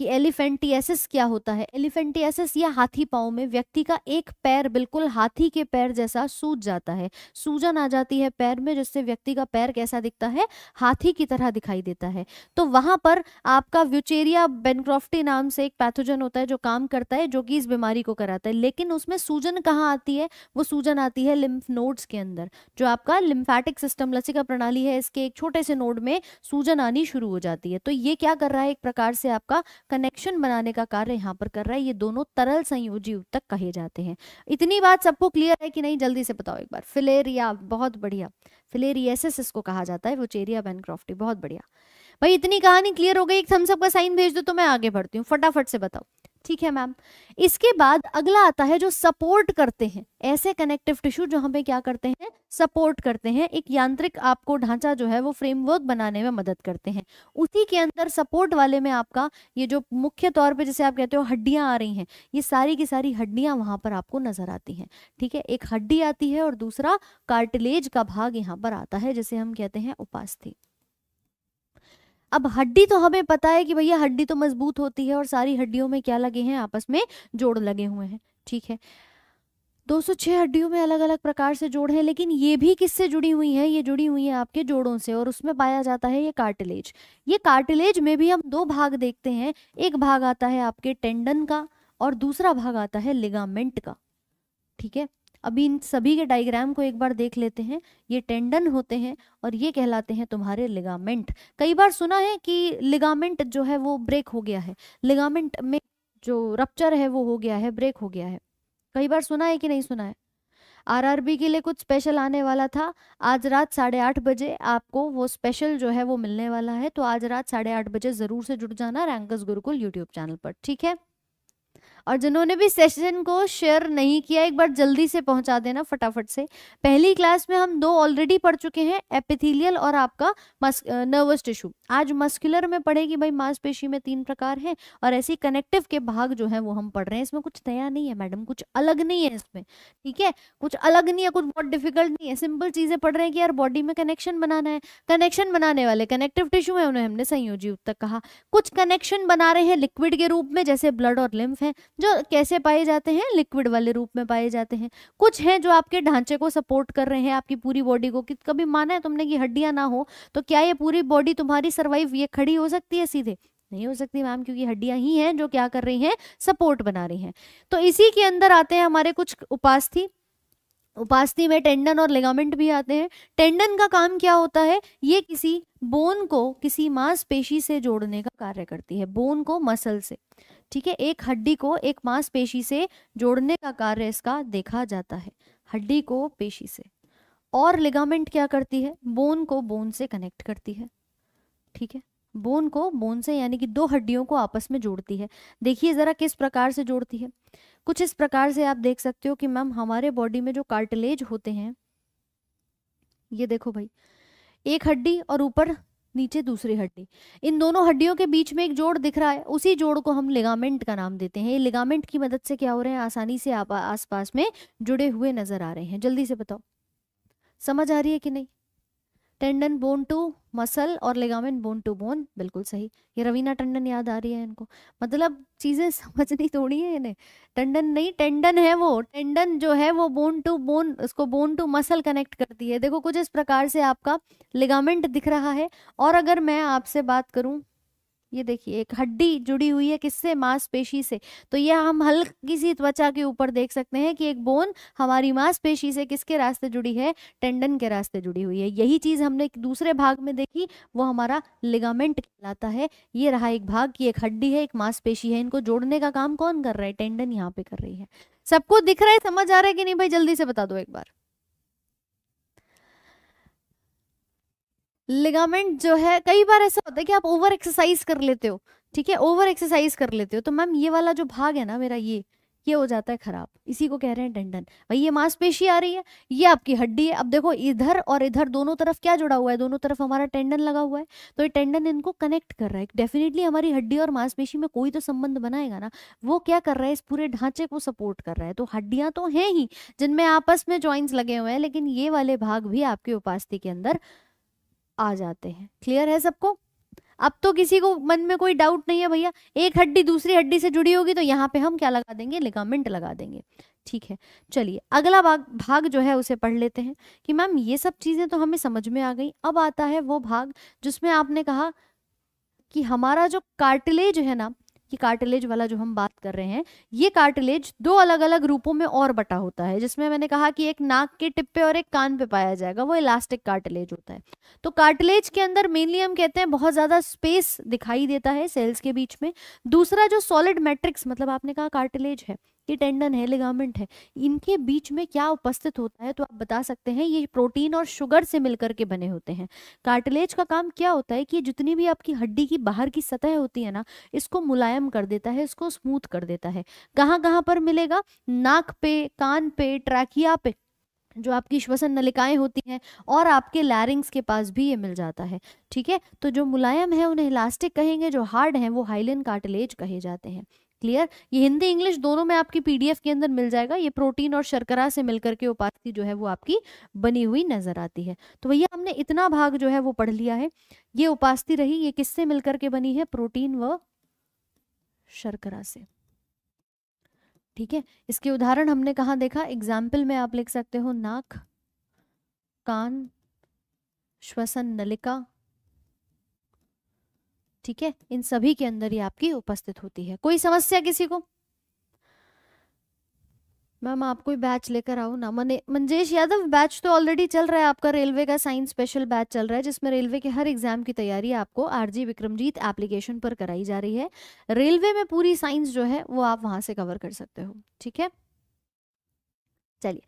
कि एलिफेंटियासिस क्या होता है एलिफेंटियासिस या हाथी पाँव में व्यक्ति का एक पैर बिल्कुल हाथी के पैर जैसा सूज जाता है सूजन आ जाती है पैर में जिससे व्यक्ति का पैर कैसा दिखता है हाथी की तरह दिखाई देता है तो वहां पर आपका व्यूचेरिया बेनक्रॉफ्टी नाम से एक पैथोजन होता है जो काम करता है जो कि इस बीमारी को कराता है लेकिन उसमें सूजन कहाँ आती है वो सूजन आती है लिम्फ नोड्स के अंदर जो आपका लिम्फेटिक सिस्टम लसिका प्रणाली है इसके एक छोटे से नोड में सूजन आनी शुरू हो जाती है तो ये क्या कर रहा है एक प्रकार से आपका कनेक्शन बनाने का कार्य यहाँ पर कर रहा है ये दोनों तरल संयोजी उत्तक कहे जाते हैं इतनी बात सबको क्लियर है कि नहीं जल्दी से बताओ एक बार फिलेरिया बहुत बढ़िया फिलेरियसिस इसको कहा जाता है वो चेरिया बैनक्रॉफ्टी बहुत बढ़िया भाई इतनी कहानी क्लियर हो गई एक थम्सअप का साइन भेज दो तो मैं आगे बढ़ती हूँ फटाफट से बताओ ठीक है मैम इसके बाद अगला आता है जो सपोर्ट करते हैं ऐसे कनेक्टिव टिश्यू जो हमें क्या करते हैं सपोर्ट करते हैं एक यांत्रिक आपको ढांचा जो है वो फ्रेमवर्क बनाने में मदद करते हैं उसी के अंदर सपोर्ट वाले में आपका ये जो मुख्य तौर पे जैसे आप कहते हो हड्डियां आ रही हैं ये सारी की सारी हड्डियां वहां पर आपको नजर आती हैं ठीक है एक हड्डी आती है और दूसरा कार्टिलेज का भाग यहाँ पर आता है जिसे हम कहते हैं उपास्थि अब हड्डी तो हमें पता है कि भैया हड्डी तो मजबूत होती है और सारी हड्डियों में क्या लगे हैं आपस में जोड़ लगे हुए हैं ठीक है 206 हड्डियों में अलग अलग प्रकार से जोड़ हैं लेकिन ये भी किससे जुड़ी हुई है ये जुड़ी हुई है आपके जोड़ों से और उसमें पाया जाता है ये कार्टिलेज ये कार्टिलेज में भी हम दो भाग देखते हैं एक भाग आता है आपके टेंडन का और दूसरा भाग आता है लिगामेंट का ठीक है अभी इन सभी के डायग्राम को एक बार देख लेते हैं ये टेंडन होते हैं और ये कहलाते हैं तुम्हारे लिगामेंट कई बार सुना है कि लिगामेंट जो है वो ब्रेक हो गया है लिगामेंट में जो रप्चर है वो हो गया है ब्रेक हो गया है कई बार सुना है कि नहीं सुना है आरआरबी के लिए कुछ स्पेशल आने वाला था आज रात साढ़े आठ बजे आपको वो स्पेशल जो है वो मिलने वाला है तो आज रात साढ़े आठ बजे ज़रूर से जुड़ जाना रैंकस गुरुकुल यूट्यूब चैनल पर ठीक है और जिन्होंने भी सेशन को शेयर नहीं किया एक बार जल्दी से पहुंचा देना फटाफट से पहली क्लास में हम दो ऑलरेडी पढ़ चुके हैं एपिथेलियल और आपका नर्वस टिश्यू आज मस्कुलर में पढ़ेगी भाई मांसपेशी में तीन प्रकार हैं और ऐसी कनेक्टिव के भाग जो है वो हम पढ़ रहे हैं इसमें कुछ नया नहीं है मैडम कुछ अलग नहीं है इसमें ठीक है कुछ अलग नहीं है कुछ बहुत डिफिकल्ट नहीं है सिंपल चीजें पढ़ रहे हैं कि यार बॉडी में कनेक्शन बनाना है कनेक्शन बनाने वाले कनेक्टिव टिश्यू है उन्हें हमने संयोजी तक कहा कुछ कनेक्शन बना रहे हैं लिक्विड के रूप में जैसे ब्लड और लिम्फ है जो कैसे पाए जाते हैं लिक्विड वाले रूप में पाए जाते हैं कुछ हैं जो आपके ढांचे को सपोर्ट कर रहे हैं आपकी पूरी बॉडी को कि कभी माना है तुमने कि हड्डियां ना हो तो क्या ये पूरी बॉडी तुम्हारी सर्वाइव ये खड़ी हो सकती है सीधे नहीं हो सकती मैम क्योंकि हड्डियां ही हैं जो क्या कर रही हैं सपोर्ट बना रही हैं तो इसी के अंदर आते हैं हमारे कुछ उपास्थी उपास्थि में टेंडन और लिगामेंट भी आते हैं टेंडन का काम क्या होता है ये किसी बोन को किसी मांसपेशी से जोड़ने का कार्य करती है बोन को मसल से ठीक है एक हड्डी को एक मांसपेशी से जोड़ने का कार्य इसका देखा जाता है हड्डी को पेशी से और लिगामेंट क्या करती है बोन को बोन से कनेक्ट करती है ठीक है बोन को बोन से यानी कि दो हड्डियों को आपस में जोड़ती है देखिए ज़रा किस प्रकार से जोड़ती है कुछ इस प्रकार से आप देख सकते हो कि मैम हमारे बॉडी में जो कार्टिलेज होते हैं ये देखो भाई एक हड्डी और ऊपर नीचे दूसरी हड्डी इन दोनों हड्डियों के बीच में एक जोड़ दिख रहा है उसी जोड़ को हम लिगामेंट का नाम देते हैं ये लिगामेंट की मदद से क्या हो रहे हैं आसानी से आप आसपास में जुड़े हुए नजर आ रहे हैं जल्दी से बताओ समझ आ रही है कि नहीं टेंडन बोन टू मसल और लेगामेंट बोन टू बोन बिल्कुल सही ये रवीना टंडन याद आ रही है इनको मतलब चीज़ें समझनी थोड़ी है इन्हें टंडन नहीं टेंडन है वो टेंडन जो है वो बोन टू बोन उसको बोन टू मसल कनेक्ट करती है देखो कुछ इस प्रकार से आपका लेगामेंट दिख रहा है और अगर मैं आपसे बात करूं ये देखिए एक हड्डी जुड़ी हुई है किससे मांसपेशी से तो यह हम हल्की सी त्वचा के ऊपर देख सकते हैं कि एक बोन हमारी मांसपेशी से किसके रास्ते जुड़ी है टेंडन के रास्ते जुड़ी हुई है यही चीज हमने दूसरे भाग में देखी वो हमारा लिगामेंट कहलाता है ये रहा एक भाग की एक हड्डी है एक मांसपेशी है इनको जोड़ने का काम कौन कर रहा है टेंडन यहाँ पे कर रही है सबको दिख रहा है समझ आ रहा है कि नहीं भाई जल्दी से बता दो एक बार लिगामेंट जो है कई बार ऐसा होता है कि आप ओवर एक्सरसाइज कर लेते हो ठीक है ओवर एक्सरसाइज कर लेते हो तो मैम ये वाला जो भाग है ना मेरा ये ये हो जाता है खराब इसी को कह रहे हैं टेंडन भाई ये मांसपेशी आ रही है ये आपकी हड्डी है अब देखो इधर और इधर दोनों तरफ क्या जुड़ा हुआ है दोनों तरफ हमारा टेंडन लगा हुआ है तो ये टेंडन इनको कनेक्ट कर रहा है डेफिनेटली हमारी हड्डी और मांसपेशी में कोई तो संबंध बनाएगा ना वो क्या कर रहा है इस पूरे ढांचे को सपोर्ट कर रहा है तो हड्डियां तो हैं ही जिनमें आपस में ज्वाइंट्स लगे हुए हैं लेकिन ये वाले भाग भी आपके उपास्थि के अंदर आ जाते हैं क्लियर है सबको अब तो किसी को मन में कोई डाउट नहीं है भैया एक हड्डी दूसरी हड्डी से जुड़ी होगी तो यहाँ पे हम क्या लगा देंगे लिगामेंट लगा देंगे ठीक है चलिए अगला भाग भाग जो है उसे पढ़ लेते हैं कि मैम ये सब चीज़ें तो हमें समझ में आ गई अब आता है वो भाग जिसमें आपने कहा कि हमारा जो कार्टिलेज है ना कि कार्टिलेज वाला जो हम बात कर रहे हैं ये कार्टिलेज दो अलग अलग रूपों में और बटा होता है जिसमें मैंने कहा कि एक नाक के टिप पे और एक कान पे पाया जाएगा वो इलास्टिक कार्टिलेज होता है तो कार्टिलेज के अंदर मेनली हम कहते हैं बहुत ज़्यादा स्पेस दिखाई देता है सेल्स के बीच में दूसरा जो सॉलिड मैट्रिक्स मतलब आपने कहा कार्टिलेज है ये टेंडन है लिगामेंट है इनके बीच में क्या उपस्थित होता है तो आप बता सकते हैं ये प्रोटीन और शुगर से मिलकर के बने होते हैं कार्टिलेज का काम क्या होता है कि जितनी भी आपकी हड्डी की बाहर की सतह होती है ना इसको मुलायम कर देता है इसको स्मूथ कर देता है कहाँ कहाँ पर मिलेगा नाक पे कान पे ट्रैकिया पे जो आपकी श्वसन नलिकाएं होती हैं और आपके लैरिंग्स के पास भी ये मिल जाता है ठीक है तो जो मुलायम है उन्हें इलास्टिक कहेंगे जो हार्ड हैं वो हाइलिन कार्टिलेज कहे जाते हैं क्लियर ये हिंदी इंग्लिश दोनों में आपकी पीडीएफ के अंदर मिल जाएगा ये प्रोटीन और शर्करा से मिलकर के उपाधि जो है वो आपकी बनी हुई नजर आती है तो भैया हमने इतना भाग जो है वो पढ़ लिया है ये उपास्थि रही ये किससे मिलकर के बनी है प्रोटीन व शर्करा से ठीक है इसके उदाहरण हमने कहा देखा एग्जाम्पल में आप लिख सकते हो नाक कान श्वसन नलिका ठीक है इन सभी के अंदर ही आपकी उपस्थित होती है कोई समस्या किसी को मैम आप कोई बैच लेकर आओ ना मने मंजेश यादव बैच तो ऑलरेडी चल रहा है आपका रेलवे का साइंस स्पेशल बैच चल रहा है जिसमें रेलवे के हर एग्जाम की तैयारी आपको आरजी विक्रमजीत एप्लीकेशन पर कराई जा रही है रेलवे में पूरी साइंस जो है वो आप वहां से कवर कर सकते हो ठीक है चलिए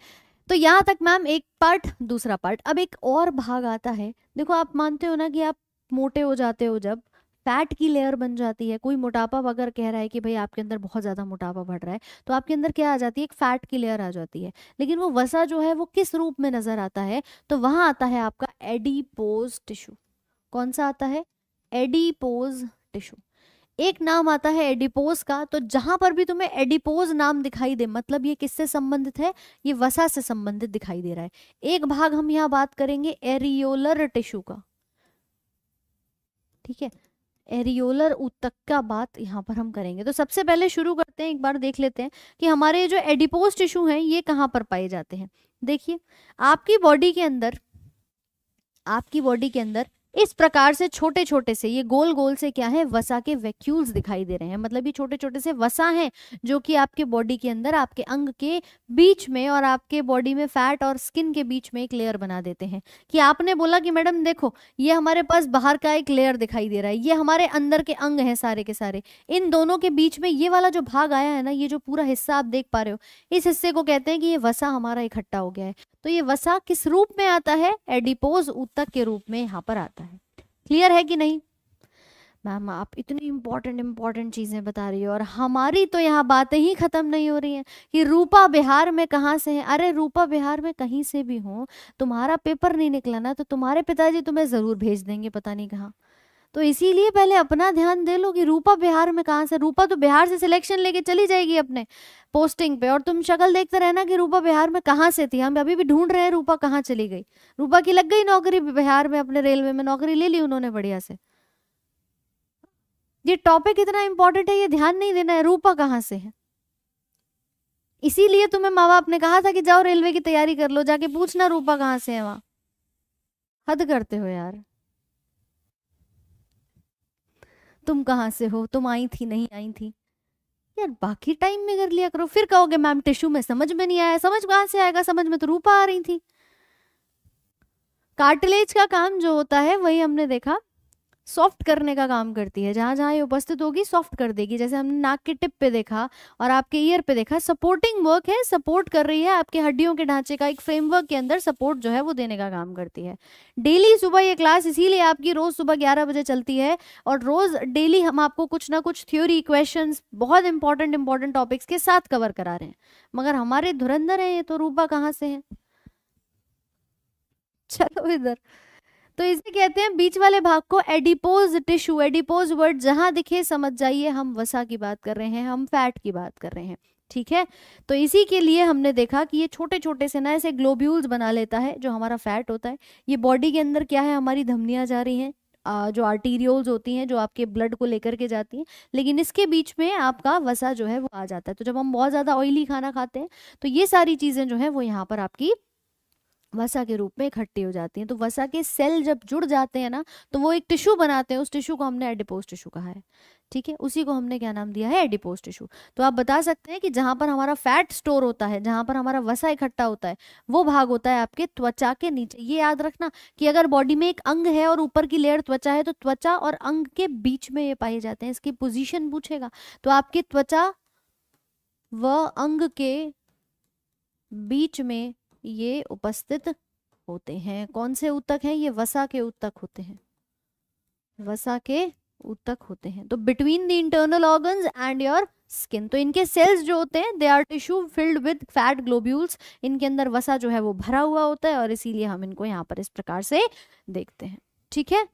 तो यहाँ तक मैम एक पार्ट दूसरा पार्ट अब एक और भाग आता है देखो आप मानते हो ना कि आप मोटे हो जाते हो जब फैट की लेयर बन जाती है कोई मोटापा अगर कह रहा है कि भाई आपके अंदर बहुत ज़्यादा मोटापा बढ़ रहा है तो आपके अंदर क्या आ जाती है एक फैट की लेयर आ जाती है लेकिन वो वसा जो है वो किस रूप में नज़र आता है तो वहां आता है आपका एडिपोज टिश्यू कौन सा आता है एडिपोज टिश्यू एक नाम आता है एडिपोज का तो जहां पर भी तुम्हें एडिपोज नाम दिखाई दे मतलब ये किससे संबंधित है ये वसा से संबंधित दिखाई दे रहा है एक भाग हम यहाँ बात करेंगे एरियोलर टिश्यू का ठीक है एरियोलर उतक का बात यहाँ पर हम करेंगे तो सबसे पहले शुरू करते हैं एक बार देख लेते हैं कि हमारे जो एडिपोज टिश्यू हैं ये कहाँ पर पाए जाते हैं देखिए आपकी बॉडी के अंदर आपकी बॉडी के अंदर इस प्रकार से छोटे छोटे से ये गोल गोल से क्या है वसा के वैक्यूल्स दिखाई दे रहे हैं मतलब ये छोटे छोटे से वसा हैं जो कि आपके बॉडी के अंदर आपके अंग के बीच में और आपके बॉडी में फैट और स्किन के बीच में एक लेयर बना देते हैं कि आपने बोला कि मैडम देखो ये हमारे पास बाहर का एक लेयर दिखाई दे रहा है ये हमारे अंदर के अंग हैं सारे के सारे इन दोनों के बीच में ये वाला जो भाग आया है ना ये जो पूरा हिस्सा आप देख पा रहे हो इस हिस्से को कहते हैं कि ये वसा हमारा इकट्ठा हो गया है तो ये वसा किस रूप में आता है एडिपोज उत्तक के रूप में यहाँ पर आता है क्लियर है कि नहीं मैम आप इतनी इम्पोर्टेंट इम्पोर्टेंट चीज़ें बता रही हो और हमारी तो यहाँ बातें ही ख़त्म नहीं हो रही हैं कि रूपा बिहार में कहाँ से है अरे रूपा बिहार में कहीं से भी हो तुम्हारा पेपर नहीं निकला ना तो तुम्हारे पिताजी तुम्हें ज़रूर भेज देंगे पता नहीं कहाँ तो इसीलिए पहले अपना ध्यान दे लो कि रूपा बिहार में कहाँ से रूपा तो बिहार से सिलेक्शन लेके चली जाएगी अपने पोस्टिंग पे और तुम शक्ल देखते रहना कि रूपा बिहार में कहाँ से थी हम अभी भी ढूंढ रहे हैं रूपा कहाँ चली गई रूपा की लग गई नौकरी बिहार में अपने रेलवे में नौकरी ले ली उन्होंने बढ़िया से ये टॉपिक इतना इंपॉर्टेंट है ये ध्यान नहीं देना है रूपा कहाँ से है इसीलिए तुम्हें माँ बाप ने कहा था कि जाओ रेलवे की तैयारी कर लो जाके पूछना रूपा कहाँ से है वहां हद करते हो यार तुम कहाँ से हो तुम आई थी नहीं आई थी यार बाकी टाइम में कर लिया करो फिर कहोगे मैम टिश्यू में समझ में नहीं आया समझ कहाँ से आएगा समझ में तो रूपा आ रही थी कार्टिलेज का काम जो होता है वही हमने देखा सॉफ्ट करने का काम करती है जहाँ जहाँ ये उपस्थित होगी सॉफ्ट कर देगी जैसे हमने नाक के टिप पे देखा और आपके ईयर पे देखा सपोर्टिंग वर्क है सपोर्ट कर रही है आपके हड्डियों के ढांचे का एक फ्रेमवर्क के अंदर सपोर्ट जो है वो देने का काम करती है डेली सुबह ये क्लास इसीलिए आपकी रोज़ सुबह ग्यारह बजे चलती है और रोज़ डेली हम आपको कुछ ना कुछ थ्योरी क्वेश्चन बहुत इंपॉर्टेंट इंपॉर्टेंट टॉपिक्स के साथ कवर करा रहे हैं मगर हमारे धुरंधर है ये तो रूपा कहाँ से है चलो इधर तो इसे कहते हैं बीच वाले भाग को एडिपोज टिश्यू एडिपोज वर्ड जहां दिखे समझ जाइए हम वसा की बात कर रहे हैं हम फैट की बात कर रहे हैं ठीक है तो इसी के लिए हमने देखा कि ये छोटे छोटे से ना ऐसे ग्लोब्यूल्स बना लेता है जो हमारा फैट होता है ये बॉडी के अंदर क्या है हमारी धमनियां जा रही हैं जो आर्टीरियोल्स होती हैं जो आपके ब्लड को लेकर के जाती हैं लेकिन इसके बीच में आपका वसा जो है वो आ जाता है तो जब हम बहुत ज़्यादा ऑयली खाना खाते हैं तो ये सारी चीज़ें जो है वो यहाँ पर आपकी वसा के रूप में इकट्ठी हो जाती हैं तो वसा के सेल जब जुड़ जाते हैं ना तो वो एक टिश्यू बनाते हैं उस टिश्यू को हमने एडिपोज टिश्यू कहा है ठीक है उसी को हमने क्या नाम दिया है एडिपोज टिश्यू तो आप बता सकते हैं कि जहां पर हमारा फैट स्टोर होता है जहां पर हमारा वसा इकट्ठा होता है वो भाग होता है आपके त्वचा के नीचे ये याद रखना कि अगर बॉडी में एक अंग है और ऊपर की लेयर त्वचा है तो त्वचा और अंग के बीच में ये पाए जाते हैं इसकी पोजिशन पूछेगा तो आपकी त्वचा व अंग के बीच में ये उपस्थित होते हैं कौन से उत्तक हैं ये वसा के उत्तक होते हैं वसा के उत्तक होते हैं तो between the internal organ and your skin तो इनके सेल्स जो होते हैं they are tissue filled with fat globules इनके अंदर वसा जो है वो भरा हुआ होता है और इसीलिए हम इनको यहाँ पर इस प्रकार से देखते हैं ठीक है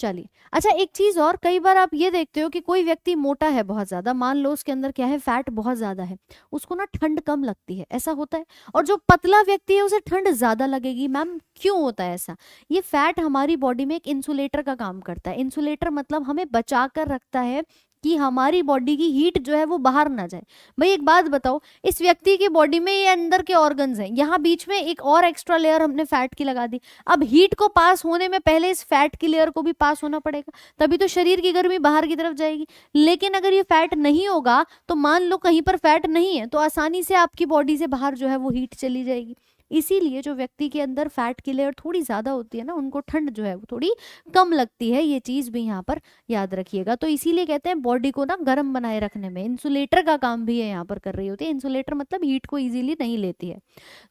चलिए अच्छा एक चीज और कई बार आप ये देखते हो कि कोई व्यक्ति मोटा है बहुत ज्यादा मान लो उसके अंदर क्या है फैट बहुत ज्यादा है उसको ना ठंड कम लगती है ऐसा होता है और जो पतला व्यक्ति है उसे ठंड ज्यादा लगेगी मैम क्यों होता है ऐसा ये फैट हमारी बॉडी में एक इंसुलेटर का काम करता है इंसुलेटर मतलब हमें बचा कर रखता है कि हमारी बॉडी की हीट जो है वो बाहर ना जाए भाई एक बात बताओ इस व्यक्ति की बॉडी में ये अंदर के ऑर्गन्स हैं यहाँ बीच में एक और एक्स्ट्रा लेयर हमने फैट की लगा दी अब हीट को पास होने में पहले इस फैट की लेयर को भी पास होना पड़ेगा तभी तो शरीर की गर्मी बाहर की तरफ जाएगी लेकिन अगर ये फैट नहीं होगा तो मान लो कहीं पर फैट नहीं है तो आसानी से आपकी बॉडी से बाहर जो है वो हीट चली जाएगी इसीलिए जो व्यक्ति के अंदर फैट की लेयर थोड़ी ज़्यादा होती है ना उनको ठंड जो है वो थोड़ी कम लगती है ये चीज़ भी यहाँ पर याद रखिएगा तो इसीलिए कहते हैं बॉडी को ना गर्म बनाए रखने में इंसुलेटर का काम भी है यहाँ पर कर रही होती है इंसुलेटर मतलब हीट को ईजिली नहीं लेती है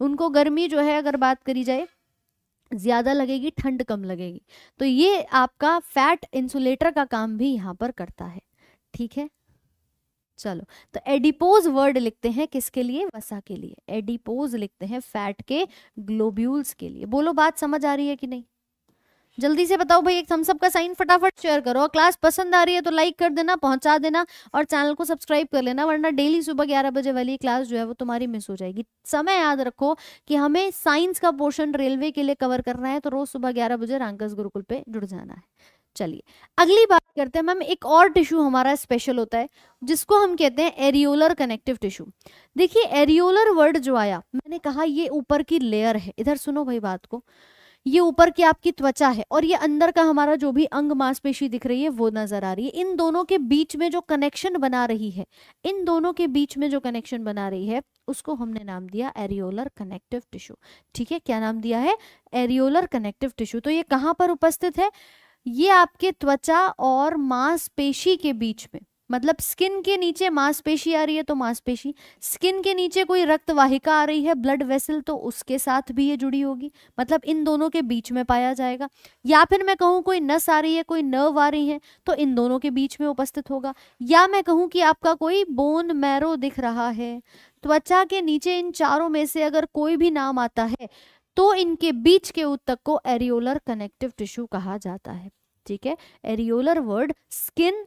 उनको गर्मी जो है अगर बात करी जाए ज़्यादा लगेगी ठंड कम लगेगी तो ये आपका फैट इंसुलेटर का काम भी यहाँ पर करता है ठीक है चलो तो एडिपोज वर्ड लिखते हैं किसके लिए वसा के लिए एडिपोज लिखते हैं फैट के ग्लोब्यूल्स के लिए बोलो बात समझ आ रही है कि नहीं जल्दी से बताओ भाई एक थम्सअप का साइन फटाफट शेयर करो और क्लास पसंद आ रही है तो लाइक कर देना पहुंचा देना और चैनल को सब्सक्राइब कर लेना वरना डेली सुबह ग्यारह बजे वाली क्लास जो है वो तुम्हारी मिस हो जाएगी समय याद रखो कि हमें साइंस का पोर्शन रेलवे के लिए कवर करना है तो रोज सुबह ग्यारह बजे रैंकर्स गुरुकुल पे जुड़ जाना है चलिए अगली बात करते हैं मैम एक और टिश्यू हमारा स्पेशल होता है जिसको हम कहते हैं एरियोलर कनेक्टिव टिश्यू देखिए एरियोलर वर्ड जो आया मैंने कहा ये ऊपर की लेयर है इधर सुनो भाई बात को ये ऊपर की आपकी त्वचा है और ये अंदर का हमारा जो भी अंग मांसपेशी दिख रही है वो नजर आ रही है इन दोनों के बीच में जो कनेक्शन बना रही है इन दोनों के बीच में जो कनेक्शन बना रही है उसको हमने नाम दिया एरियोलर कनेक्टिव टिश्यू ठीक है क्या नाम दिया है एरियोलर कनेक्टिव टिश्यू तो ये कहाँ पर उपस्थित है ये आपके त्वचा और मांसपेशी के बीच में मतलब स्किन के नीचे मांसपेशी आ रही है तो मांसपेशी स्किन के नीचे कोई रक्त वाहिका आ रही है ब्लड वेसल तो उसके साथ भी ये जुड़ी होगी मतलब इन दोनों के बीच में पाया जाएगा या फिर मैं कहूँ कोई नस आ रही है कोई नर्व आ रही है तो इन दोनों के बीच में उपस्थित होगा या मैं कहूँ कि आपका कोई बोन मैरो दिख रहा है त्वचा के नीचे इन चारों में से अगर कोई भी नाम आता है तो इनके बीच के उत्तक को एरियोलर कनेक्टिव टिश्यू कहा जाता है ठीक है areolar word skin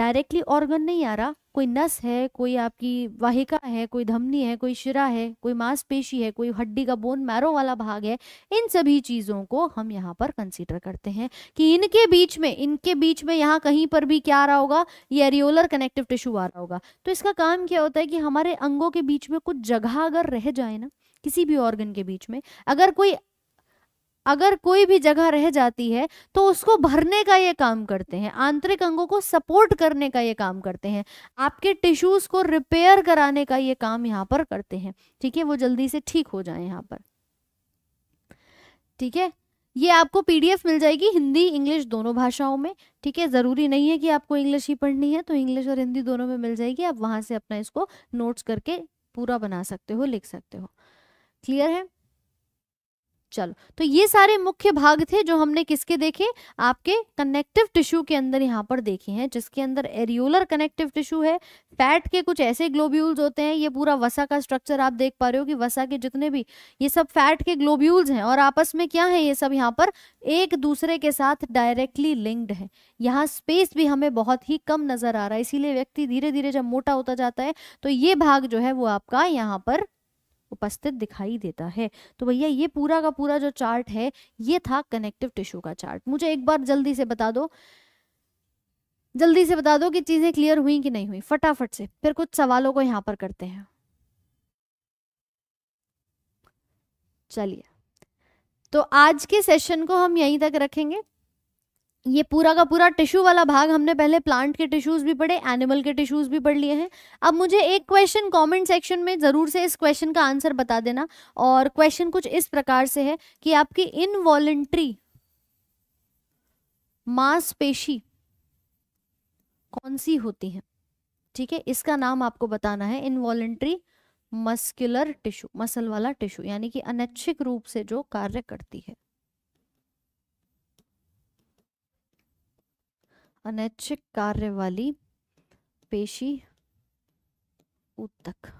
directly organ नहीं आ रहा कोई नस है कोई आपकी वाहिका है कोई धमनी है कोई शिरा है कोई मांसपेशी है कोई हड्डी का बोन मैरो वाला भाग है इन सभी चीज़ों को हम यहाँ पर कंसीडर करते हैं कि इनके बीच में इनके बीच में यहाँ कहीं पर भी क्या आ रहा होगा ये एरियोलर कनेक्टिव टिश्यू आ रहा होगा तो इसका काम क्या होता है कि हमारे अंगों के बीच में कुछ जगह अगर रह जाए ना किसी भी ऑर्गन के बीच में अगर कोई अगर कोई भी जगह रह जाती है तो उसको भरने का ये काम करते हैं आंतरिक अंगों को सपोर्ट करने का ये काम करते हैं आपके टिश्यूज को रिपेयर कराने का ये काम यहाँ पर करते हैं ठीक है वो जल्दी से ठीक हो जाए यहाँ पर ठीक है ये आपको पीडीएफ मिल जाएगी हिंदी इंग्लिश दोनों भाषाओं में ठीक है ज़रूरी नहीं है कि आपको इंग्लिश ही पढ़नी है तो इंग्लिश और हिंदी दोनों में मिल जाएगी आप वहां से अपना इसको नोट्स करके पूरा बना सकते हो लिख सकते हो क्लियर है चलो तो ये सारे मुख्य भाग थे जो हमने किसके देखे आपके कनेक्टिव टिश्यू के अंदर यहाँ पर देखे हैं जिसके अंदर एरियोलर कनेक्टिव टिश्यू है फैट के कुछ ऐसे ग्लोब्यूल्स होते हैं ये पूरा वसा का स्ट्रक्चर आप देख पा रहे हो कि वसा के जितने भी ये सब फैट के ग्लोब्यूल्स हैं और आपस में क्या है ये सब यहाँ पर एक दूसरे के साथ डायरेक्टली लिंक्ड है यहाँ स्पेस भी हमें बहुत ही कम नजर आ रहा है इसीलिए व्यक्ति धीरे धीरे जब मोटा होता जाता है तो ये भाग जो है वो आपका यहाँ पर उपस्थित दिखाई देता है तो भैया ये पूरा का पूरा जो चार्ट है ये था कनेक्टिव टिश्यू का चार्ट मुझे एक बार जल्दी से बता दो जल्दी से बता दो कि चीजें क्लियर हुई कि नहीं हुई फटाफट से फिर कुछ सवालों को यहाँ पर करते हैं चलिए तो आज के सेशन को हम यहीं तक रखेंगे ये पूरा का पूरा टिश्यू वाला भाग हमने पहले प्लांट के टिश्यूज भी पढ़े एनिमल के टिश्यूज भी पढ़ लिए हैं अब मुझे एक क्वेश्चन कमेंट सेक्शन में ज़रूर से इस क्वेश्चन का आंसर बता देना और क्वेश्चन कुछ इस प्रकार से है कि आपकी इनवॉलेंट्री मांसपेशी कौन सी होती है ठीक है इसका नाम आपको बताना है इनवॉलेंट्री मस्कुलर टिश्यू मसल वाला टिश्यू यानी कि अनैच्छिक रूप से जो कार्य करती है अनैच्छिक कार्य वाली पेशी उत्तक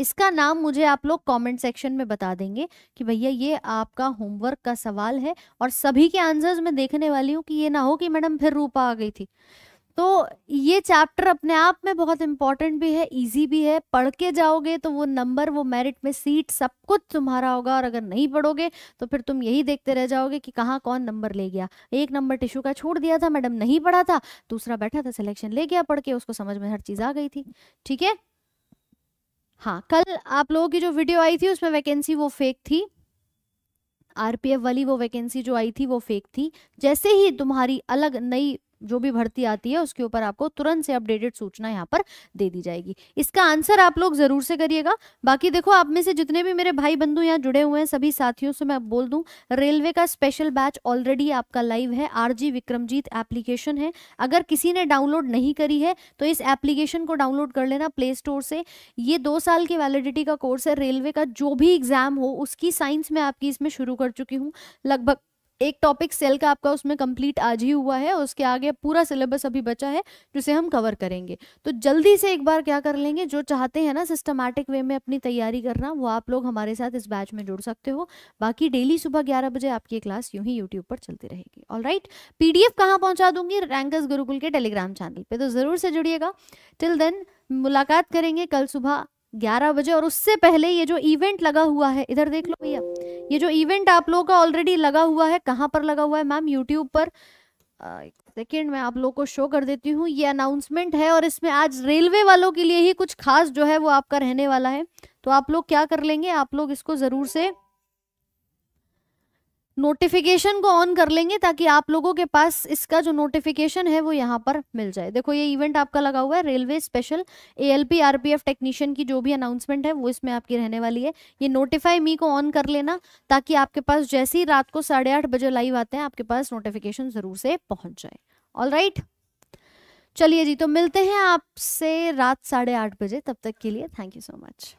इसका नाम मुझे आप लोग कमेंट सेक्शन में बता देंगे कि भैया ये आपका होमवर्क का सवाल है और सभी के आंसर्स में देखने वाली हूँ कि ये ना हो कि मैडम फिर रूपा आ गई थी तो ये चैप्टर अपने आप में बहुत इंपॉर्टेंट भी है इजी भी है पढ़ के जाओगे तो वो नंबर वो मेरिट में सीट सब कुछ तुम्हारा होगा और अगर नहीं पढ़ोगे तो फिर तुम यही देखते रह जाओगे कि कहाँ कौन नंबर ले गया एक नंबर टिश्यू का छोड़ दिया था मैडम नहीं पढ़ा था दूसरा बैठा था सिलेक्शन ले गया पढ़ के उसको समझ में हर चीज़ आ गई थी ठीक है हाँ कल आप लोगों की जो वीडियो आई थी उसमें वैकेंसी वो फेक थी आरपीएफ वाली वो वैकेंसी जो आई थी वो फेक थी जैसे ही तुम्हारी अलग नई जो भी भर्ती आती है उसके ऊपर आपको तुरंत से अपडेटेड सूचना यहाँ पर दे दी जाएगी इसका आंसर आप लोग जरूर से करिएगा बाकी देखो आप में से जितने भी मेरे भाई बंधु यहाँ जुड़े हुए हैं सभी साथियों से मैं बोल दूँ रेलवे का स्पेशल बैच ऑलरेडी आपका लाइव है आर विक्रमजीत एप्लीकेशन है अगर किसी ने डाउनलोड नहीं करी है तो इस एप्लीकेशन को डाउनलोड कर लेना प्ले स्टोर से ये दो साल की वैलिडिटी का कोर्स है रेलवे का जो भी एग्जाम हो उसकी साइंस में आपकी इसमें शुरू कर चुकी हूँ लगभग एक टॉपिक सेल का आपका उसमें कंप्लीट आज ही हुआ है उसके आगे पूरा सिलेबस अभी बचा है जिसे हम कवर करेंगे तो जल्दी से एक बार क्या कर लेंगे जो चाहते हैं ना सिस्टमैटिक वे में अपनी तैयारी करना वो आप लोग हमारे साथ इस बैच में जुड़ सकते हो बाकी डेली सुबह ग्यारह बजे आपकी क्लास यूं ही यूट्यूब पर चलती रहेगी ऑल राइट पीडीएफ पहुंचा दूंगी रैंकस गुरुकुल के टेलीग्राम चैनल पर तो ज़रूर से जुड़िएगा टिल देन मुलाकात करेंगे कल सुबह 11 बजे और उससे पहले ये जो इवेंट लगा हुआ है इधर देख लो भैया ये जो इवेंट आप लोगों का ऑलरेडी लगा हुआ है कहाँ पर लगा हुआ है मैम यूट्यूब पर सेकेंड मैं आप लोगों को शो कर देती हूँ ये अनाउंसमेंट है और इसमें आज रेलवे वालों के लिए ही कुछ खास जो है वो आपका रहने वाला है तो आप लोग क्या कर लेंगे आप लोग इसको ज़रूर से नोटिफिकेशन को ऑन कर लेंगे ताकि आप लोगों के पास इसका जो नोटिफिकेशन है वो यहाँ पर मिल जाए देखो ये इवेंट आपका लगा हुआ है railway special ALP RPF technician की जो भी अनाउंसमेंट है वो इसमें आपकी रहने वाली है ये नोटिफाई मी को ऑन कर लेना ताकि आपके पास जैसे ही रात को साढ़े आठ बजे लाइव आते हैं आपके पास नोटिफिकेशन जरूर से पहुंच जाए ऑल राइट चलिए जी तो मिलते हैं आपसे रात साढ़े आठ बजे तब तक के लिए थैंक यू सो मच